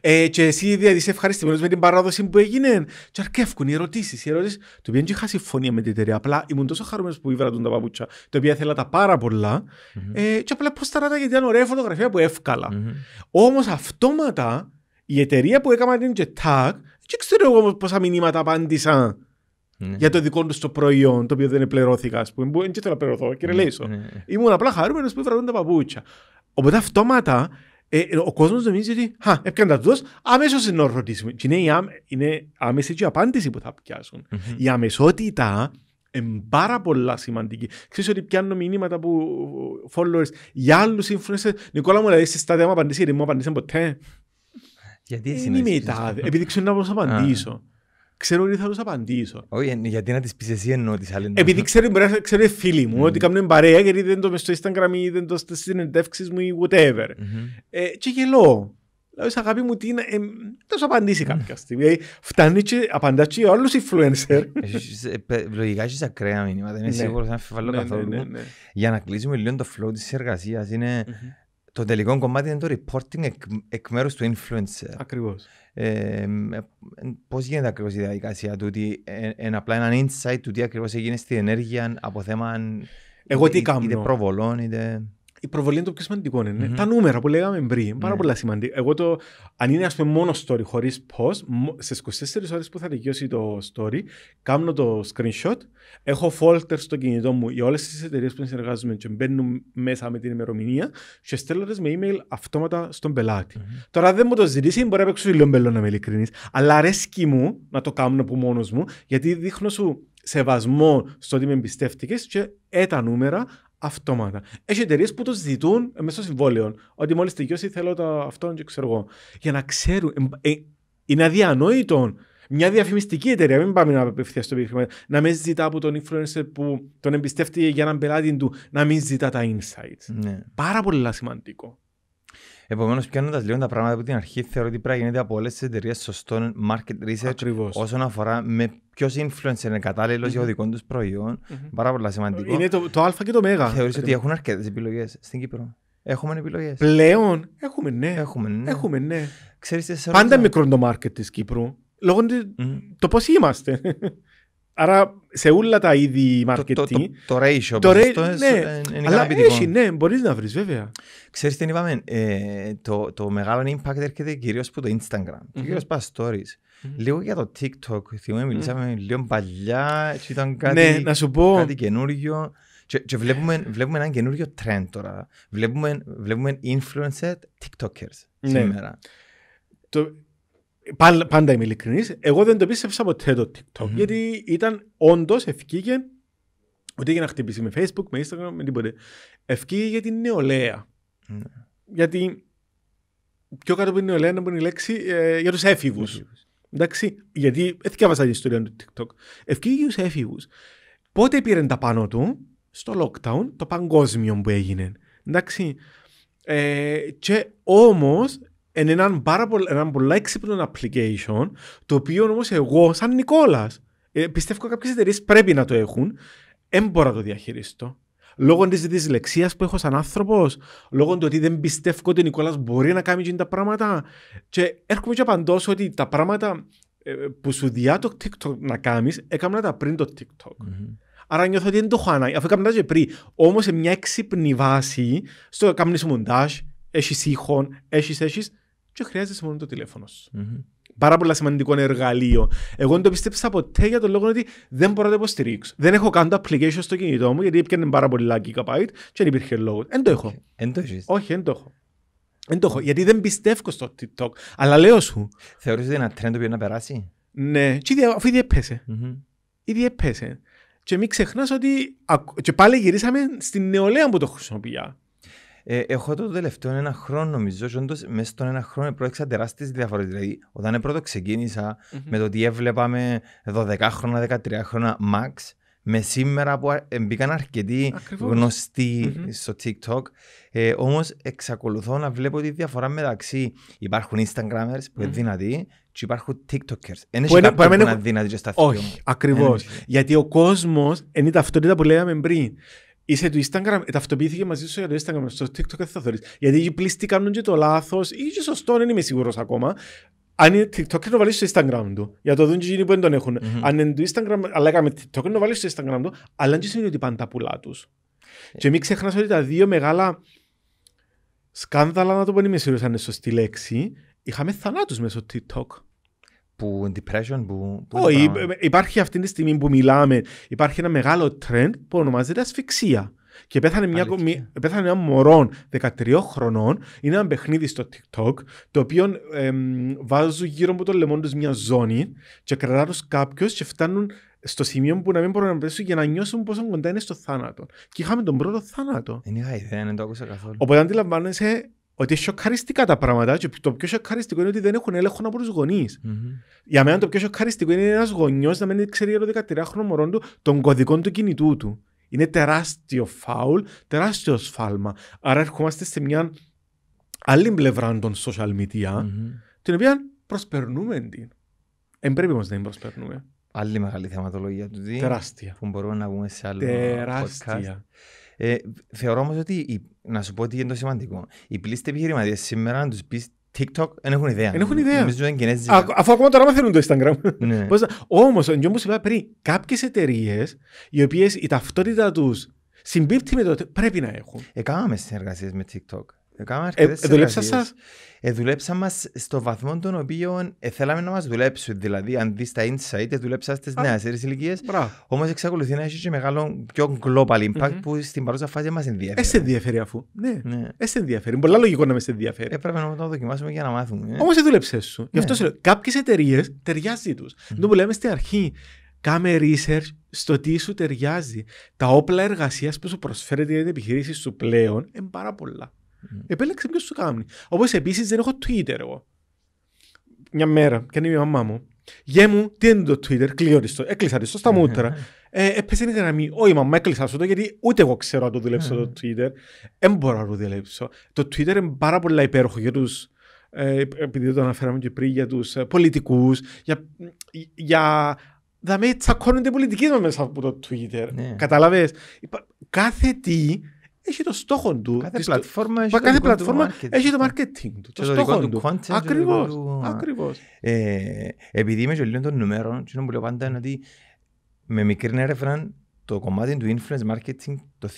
Speaker 2: Ε, και εσύ δηλαδή είσαι ευχαριστημένος με την παράδοση που έγινε και αρκεύκουν οι ερωτήσεις. Οι ερωτήσεις του οποίου είχα συμφωνία με την εταιρεία, απλά ήμουν τόσο χαρούμενος που ήβρα τα παπούτσια, τα οποία ήθελα τα πάρα πολλά mm-hmm. ε, και απλά πώς τα ράτα γιατί ήταν ωραία φωτογραφία που εύκαλα. Mm-hmm. Όμως αυτόματα η εταιρεία που έκανα την και δεν ξέρω εγώ πόσα μηνύματα απάντησα. Ναι. για το δικό τους το προϊόν, το οποίο δεν πληρώθηκα, ας πούμε. Δεν ήθελα να πληρωθώ, κύριε ναι, Λέισο. Ναι, ναι, Ήμουν απλά χαρούμενος που βραβούν τα παπούτσια. Οπότε αυτόματα ε, ε ο κόσμος νομίζει ότι Χα, έπιαν τα τούτος, αμέσως είναι ρωτήσιμο. Και είναι, η άμ, είναι άμεση και η απάντηση που θα πιάσουν. Mm-hmm. Η αμεσότητα είναι πάρα πολλά σημαντική. Ξέρεις ότι πιάνω μηνύματα που followers για άλλους influencers. Νικόλα μου λέει, στάτε άμα απαντήσει, μου απαντήσει ποτέ.
Speaker 1: Γιατί εσύ η τάδε, επειδή ξέρω να μπορώ να απαντήσω ξέρω ότι θα τους απαντήσω. Όχι, γιατί να της πεις εσύ εννοώ τις άλλες. Επειδή
Speaker 2: ξέρω, μπορεί φίλοι μου, mm. ότι κάνουν παρέα, γιατί δεν το μες στο Instagram ή δεν το στις συνεντεύξεις μου ή whatever. Mm-hmm. Ε, και γελώ. Λέω, εσύ αγάπη μου, τι είναι, ε, θα σου απαντήσει κάποια στιγμή. Δηλαδή, φτάνει και απαντάς και όλους influencer.
Speaker 1: Ε, λογικά έχεις ακραία μηνύματα, είμαι ναι. σίγουρος, ότι ναι, θα ναι, καθόλου. Για να κλείσουμε λίγο το flow της εργασίας, είναι... Το τελικό κομμάτι είναι το reporting εκ, εκ μέρους του influencer. Ακριβώς. Ε, Πώς γίνεται ακριβώς η διαδικασία του, ότι είναι απλά ένα insight του τι ακριβώς έγινε στην ενέργεια από θέμα. Εγώ τι Είτε προβολών,
Speaker 2: είτε η προβολή είναι το πιο σημαντικό. Είναι. Mm-hmm. Ναι. Τα νούμερα που λέγαμε πριν είναι πάρα mm-hmm. πολλά σημαντικά. Εγώ το, αν είναι ας πούμε μόνο story χωρίς post, στι 24 ώρες που θα δικαιώσει το story, κάνω το screenshot, έχω folder στο κινητό μου για όλες τις εταιρείες που συνεργάζομαι και μπαίνουν μέσα με την ημερομηνία και στέλνω με email αυτόματα στον πελάτη. Mm-hmm. Τώρα δεν μου το ζητήσει, μπορεί να παίξω λίγο μπελό να με ειλικρινής, αλλά αρέσκει μου να το κάνω από μόνος μου, γιατί δείχνω σου σεβασμό στο ότι με εμπιστεύτηκες και ε τα νούμερα, αυτόματα. Έχει εταιρείες που το ζητούν μέσω συμβόλαιων. Ότι μόλις τελειώσει θέλω το αυτόν και ξέρω εγώ. Για να ξέρουν. Ε, ε, είναι αδιανόητο μια διαφημιστική εταιρεία, μην πάμε να απευθείας στο επιχείρημα, να μην ζητά από τον influencer που τον εμπιστεύτηκε για έναν πελάτη του, να
Speaker 1: μην ζητά τα insights. Ναι. Πάρα πολύ σημαντικό. Επομένως, πιάνοντας λίγο τα πράγματα από την αρχή, θεωρώ ότι πρέπει να γίνεται από όλες τις εταιρείες σωστό market research Ακριβώς. όσον αφορά με ποιος influencer είναι κατάλληλος mm-hmm. για ο δικό τους προϊόν. Mm-hmm. Πάρα πολύ σημαντικό. Είναι το, το Α και το μ. Θεωρείς ότι έχουν αρκετές επιλογές στην Κύπρο. Έχουμε επιλογές. Πλέον έχουμε ναι. Έχουμε ναι. Έχουμε, ναι. Ξέρεις, Πάντα μικρό το market της Κύπρου. Λόγω mm-hmm. πώς είμαστε. Άρα σε όλα τα είδη marketing. Το, το, το, το ratio το ratio. ναι, είναι αλλά έχει, ναι, μπορείς να βρεις βέβαια. Ξέρεις τι είπαμε, ε, το, το μεγάλο impact έρχεται κυρίως από το Instagram. Mm-hmm. Κυρίως stories. Mm-hmm. Λίγο για το TikTok, θυμούμε, μιλήσαμε mm-hmm. λίγο παλιά, Έτσι ήταν ναι, κάτι, ναι, να σου πω... κάτι καινούργιο. Και, και βλέπουμε, βλέπουμε ένα καινούργιο trend τώρα. Βλέπουμε, βλέπουμε influencer TikTokers ναι. σήμερα. Το, πάντα είμαι ειλικρινής, εγώ δεν το πίστεψα ποτέ το TikTok.
Speaker 2: Mm-hmm. Γιατί ήταν όντως ευκήγεν ότι έγινε να χτυπήσει με Facebook, με Instagram, με τίποτε. Ευκήγεν για την νεολαία. Mm-hmm. Γιατί πιο κάτω από την νεολαία να μπορεί η λέξη ε, για τους έφηβους. Mm-hmm. Εντάξει, γιατί έθιαβασα την ιστορία του TikTok. Ευκήγεν για τους έφηβους. Πότε πήραν τα πάνω του, στο lockdown, το παγκόσμιο που έγινε. Εντάξει. Ε, και όμως έναν πάρα πολύ, έναν πολλά εξύπνο application, το οποίο όμως εγώ, σαν Νικόλας, ε, πιστεύω κάποιες εταιρείες πρέπει να το έχουν, έμπορα το διαχειριστώ. Λόγω της δυσλεξίας που έχω σαν άνθρωπος, λόγω του ότι δεν πιστεύω ότι ο Νικόλας μπορεί να κάνει τα πράγματα. Και έρχομαι και απαντώ ότι τα πράγματα ε, που σου διά το TikTok να κάνεις, έκανα τα πριν το TikTok. Mm-hmm. Άρα νιώθω ότι δεν το έχω ανάγκη. Αφού έκανα τα πριν. Όμως σε μια έξυπνη βάση, στο κάνεις μοντάζ, έχεις ήχον, έχεις, και χρειάζεσαι μόνο το τηλέφωνο σου. Mm-hmm. Πάρα πολύ σημαντικό εργαλείο. Εγώ δεν το πίστεψα ποτέ για τον λόγο ότι δεν μπορώ να το υποστηρίξω. Δεν έχω καν το application στο κινητό μου γιατί έπαιρνε πάρα πολλά καπάιτ και δεν υπήρχε λόγο. Δεν το έχω. Ε, Όχι, δεν το έχω. Δεν το έχω, γιατί δεν πιστεύω στο TikTok. Αλλά λέω σου. Θεωρείς ότι είναι ένα τρέντο που να περάσει. Ναι, και ήδη, αφού ήδη Ήδη έπεσε. Και μην ξεχνάς ότι. Και πάλι γυρίσαμε στην
Speaker 1: νεολαία που το χρησιμοποιεί. Ε, έχω το τελευταίο ένα χρόνο, νομίζω, και όντως μέσα στον ένα χρόνο προέξα τεράστιες διαφορές. Δηλαδή, όταν πρώτο ξεκίνησα mm-hmm. με το τι έβλεπαμε 12 χρόνια, 13 χρόνια max, με σήμερα που ε, μπήκαν αρκετοί Ακριβώς. γνωστοί mm-hmm. στο TikTok. Ε, Όμως εξακολουθώ να βλέπω τη διαφορά μεταξύ υπάρχουν Instagrammers που είναι mm-hmm. δυνατοί και υπάρχουν TikTokers. Ένα που είναι είναι δυνατοί και στα Όχι, ακριβώ.
Speaker 2: Γιατί ο κόσμος είναι η ταυτότητα που λέγαμε πριν. Είσαι του Instagram, ε, ταυτοποιήθηκε μαζί σου για το Instagram, στο TikTok δεν θα θεωρείς. Γιατί οι πλήστοι κάνουν και το λάθος ή και σωστό, δεν είμαι σίγουρος ακόμα. Αν είναι TikTok, να βάλεις στο Instagram του, για το δουν και γίνει που δεν τον έχουν. Mm-hmm. Αν είναι του Instagram, αλλά έκαμε TikTok, να βάλεις στο Instagram του, αλλά δεν σημαίνει ότι πάνε τα πουλά τους. Yeah. Ε. Και μην ξεχνάς ότι τα δύο μεγάλα σκάνδαλα, να το πω, είμαι σίγουρος αν είναι σωστή λέξη, είχαμε θανάτους μέσω TikTok που depression, που... Ε, ε, υπάρχει αυτή τη στιγμή που μιλάμε, υπάρχει ένα μεγάλο trend που ονομάζεται ασφυξία. Και πέθανε, μια, πέθανε ένα μωρό 13 χρονών, είναι ένα παιχνίδι στο TikTok, το οποίο εμ, βάζουν γύρω από το λαιμό τους μια ζώνη και κρατά κάποιο και φτάνουν στο σημείο που να μην μπορούν να πέσουν για να νιώσουν πόσο κοντά είναι στο θάνατο. Και είχαμε τον πρώτο
Speaker 1: θάνατο. Δεν είχα ιδέα, δεν το άκουσα καθόλου. Οπότε
Speaker 2: αντιλαμβάνεσαι ότι σοκαριστικά τα πράγματα και το πιο σοκαριστικό είναι ότι δεν έχουν έλεγχο από τους γονείς. Mm-hmm. Για μένα το πιο σοκαριστικό είναι ένας γονιός να μην ξέρει για το 13χρονο μωρό του τον κωδικό του κινητού του. Είναι τεράστιο φάουλ, τεράστιο σφάλμα. Άρα ερχόμαστε σε μια άλλη πλευρά των social media, mm-hmm. την οποία προσπερνούμε
Speaker 1: την. Εν πρέπει όμως να την προσπερνούμε. Άλλη μεγάλη θεματολογία του Τεράστια. Που μπορούμε να πούμε σε άλλο Τεράστια. Podcast. Ε, θεωρώ όμως ότι, η, να σου πω ότι είναι το σημαντικό. Οι πλήστε επιχειρηματίες σήμερα να τους πεις TikTok δεν έχουν ιδέα. Δεν έχουν ιδέα. Α,
Speaker 2: αφού ακόμα τώρα μαθαίνουν το Instagram. ναι. Όμω, όπω είπα πριν, κάποιες εταιρείες οι οποίες η ταυτότητα τους συμπίπτει με το ότι πρέπει
Speaker 1: να έχουν. Έκαμε ε, συνεργασίες με TikTok δουλέψα ε, δουλέψα ε, στο βαθμό των οποίων ε, θέλαμε να μας δουλέψουν. Δηλαδή, αν δεί τα insight, ε, δουλέψα στι νέες ηλικίε. Όμως εξακολουθεί να έχει και μεγάλο, πιο global impact που στην παρούσα φάση μας ενδιαφέρει. Εσύ ενδιαφέρει αφού. Ναι. ναι. ενδιαφέρει. Πολλά λογικό να με σε ενδιαφέρει. Έπρεπε να το δοκιμάσουμε για να μάθουμε. Ε. Όμως δούλεψες σου. Γι' ναι. αυτό σου λέω,
Speaker 2: κάποιες εταιρείες ταιριάζει τους. Δεν Το που λέμε στην αρχή, κάμε research στο τι σου ταιριάζει. Τα όπλα εργασίας που σου προσφέρεται για την επιχειρήση σου πλέον είναι πάρα πολλά. Mm. Επέλεξε ποιος σου κάνει. Όπως επίσης δεν έχω Twitter εγώ. Μια μέρα, και είναι η μαμά μου, Γε μου, τι είναι το Twitter, κλείωριστο. Έκλεισα το στα μούτρα. [laughs] ε, έπεσε η γραμμή. Όχι, μαμά, έκλεισα το γιατί ούτε εγώ ξέρω να το δουλέψω το mm. Twitter. Δεν μπορώ να το δουλέψω. Το Twitter είναι πάρα πολύ υπέροχο για τους. Ε, επειδή το αναφέραμε και πριν για τους ε, πολιτικούς, για, για τσακώνουν τσακώνονται πολιτικοί μέσα από το Twitter. Ναι. Καταλαβες. Κάθε τι
Speaker 1: έχει το στόχο του. Κάθε της, πλατφόρμα, έχει, κάθε το πλατφόρμα έχει το marketing του. Το, το στόχο του. του Ακριβώ. Ακριβώς. Ε, επειδή είμαι και λίγο των νούμερων, το που λέω πάντα είναι ότι με μικρή έρευνα το κομμάτι του influence marketing το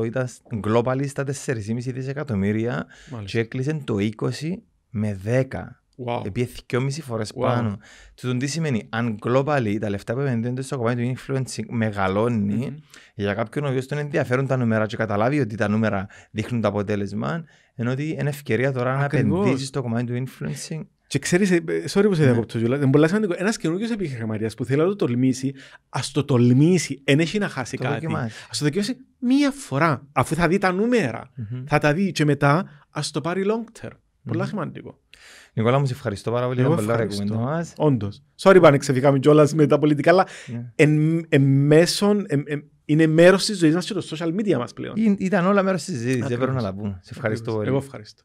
Speaker 1: 2018 ήταν global στα 4,5 δισεκατομμύρια και έκλεισε το 20 με 10. Wow. Επίε δυόμιση φορές wow. πάνω. Του τι σημαίνει, αν globally τα λεφτά που επενδύονται στο κομμάτι του influencing μεγαλωνει για κάποιον ο οποίος τον ενδιαφέρουν τα νούμερα και καταλάβει ότι τα νούμερα δείχνουν το αποτέλεσμα, ενώ ότι είναι ευκαιρία τώρα να επενδύσεις στο κομμάτι του influencing. Και ξέρεις, ε, sorry που σε ναι. διακόπτω, Γιούλα, είναι πολύ σημαντικό. Ένας καινούργιος επιχειρηματίας που θέλει να
Speaker 2: το τολμήσει, ας το τολμήσει, εν έχει να χάσει κάτι. Ας το δοκιμάσει μία φορά, αφού θα δει τα νουμερα Θα τα δει και μετά, ας το πάρει long
Speaker 1: term. Πολλά σημαντικό. Νικόλα μου, σε ευχαριστώ πάρα πολύ. Εγώ ευχαριστώ. Μας. Όντως.
Speaker 2: Sorry που ανεξεφθήκαμε κιόλας με τα πολιτικά, αλλά ναι. είναι μέρος της ζωής μας και το social media μας πλέον. ήταν όλα μέρος της συζήτηση. Δεν πρέπει να τα πούμε. Σε ευχαριστώ πολύ. Εγώ ευχαριστώ.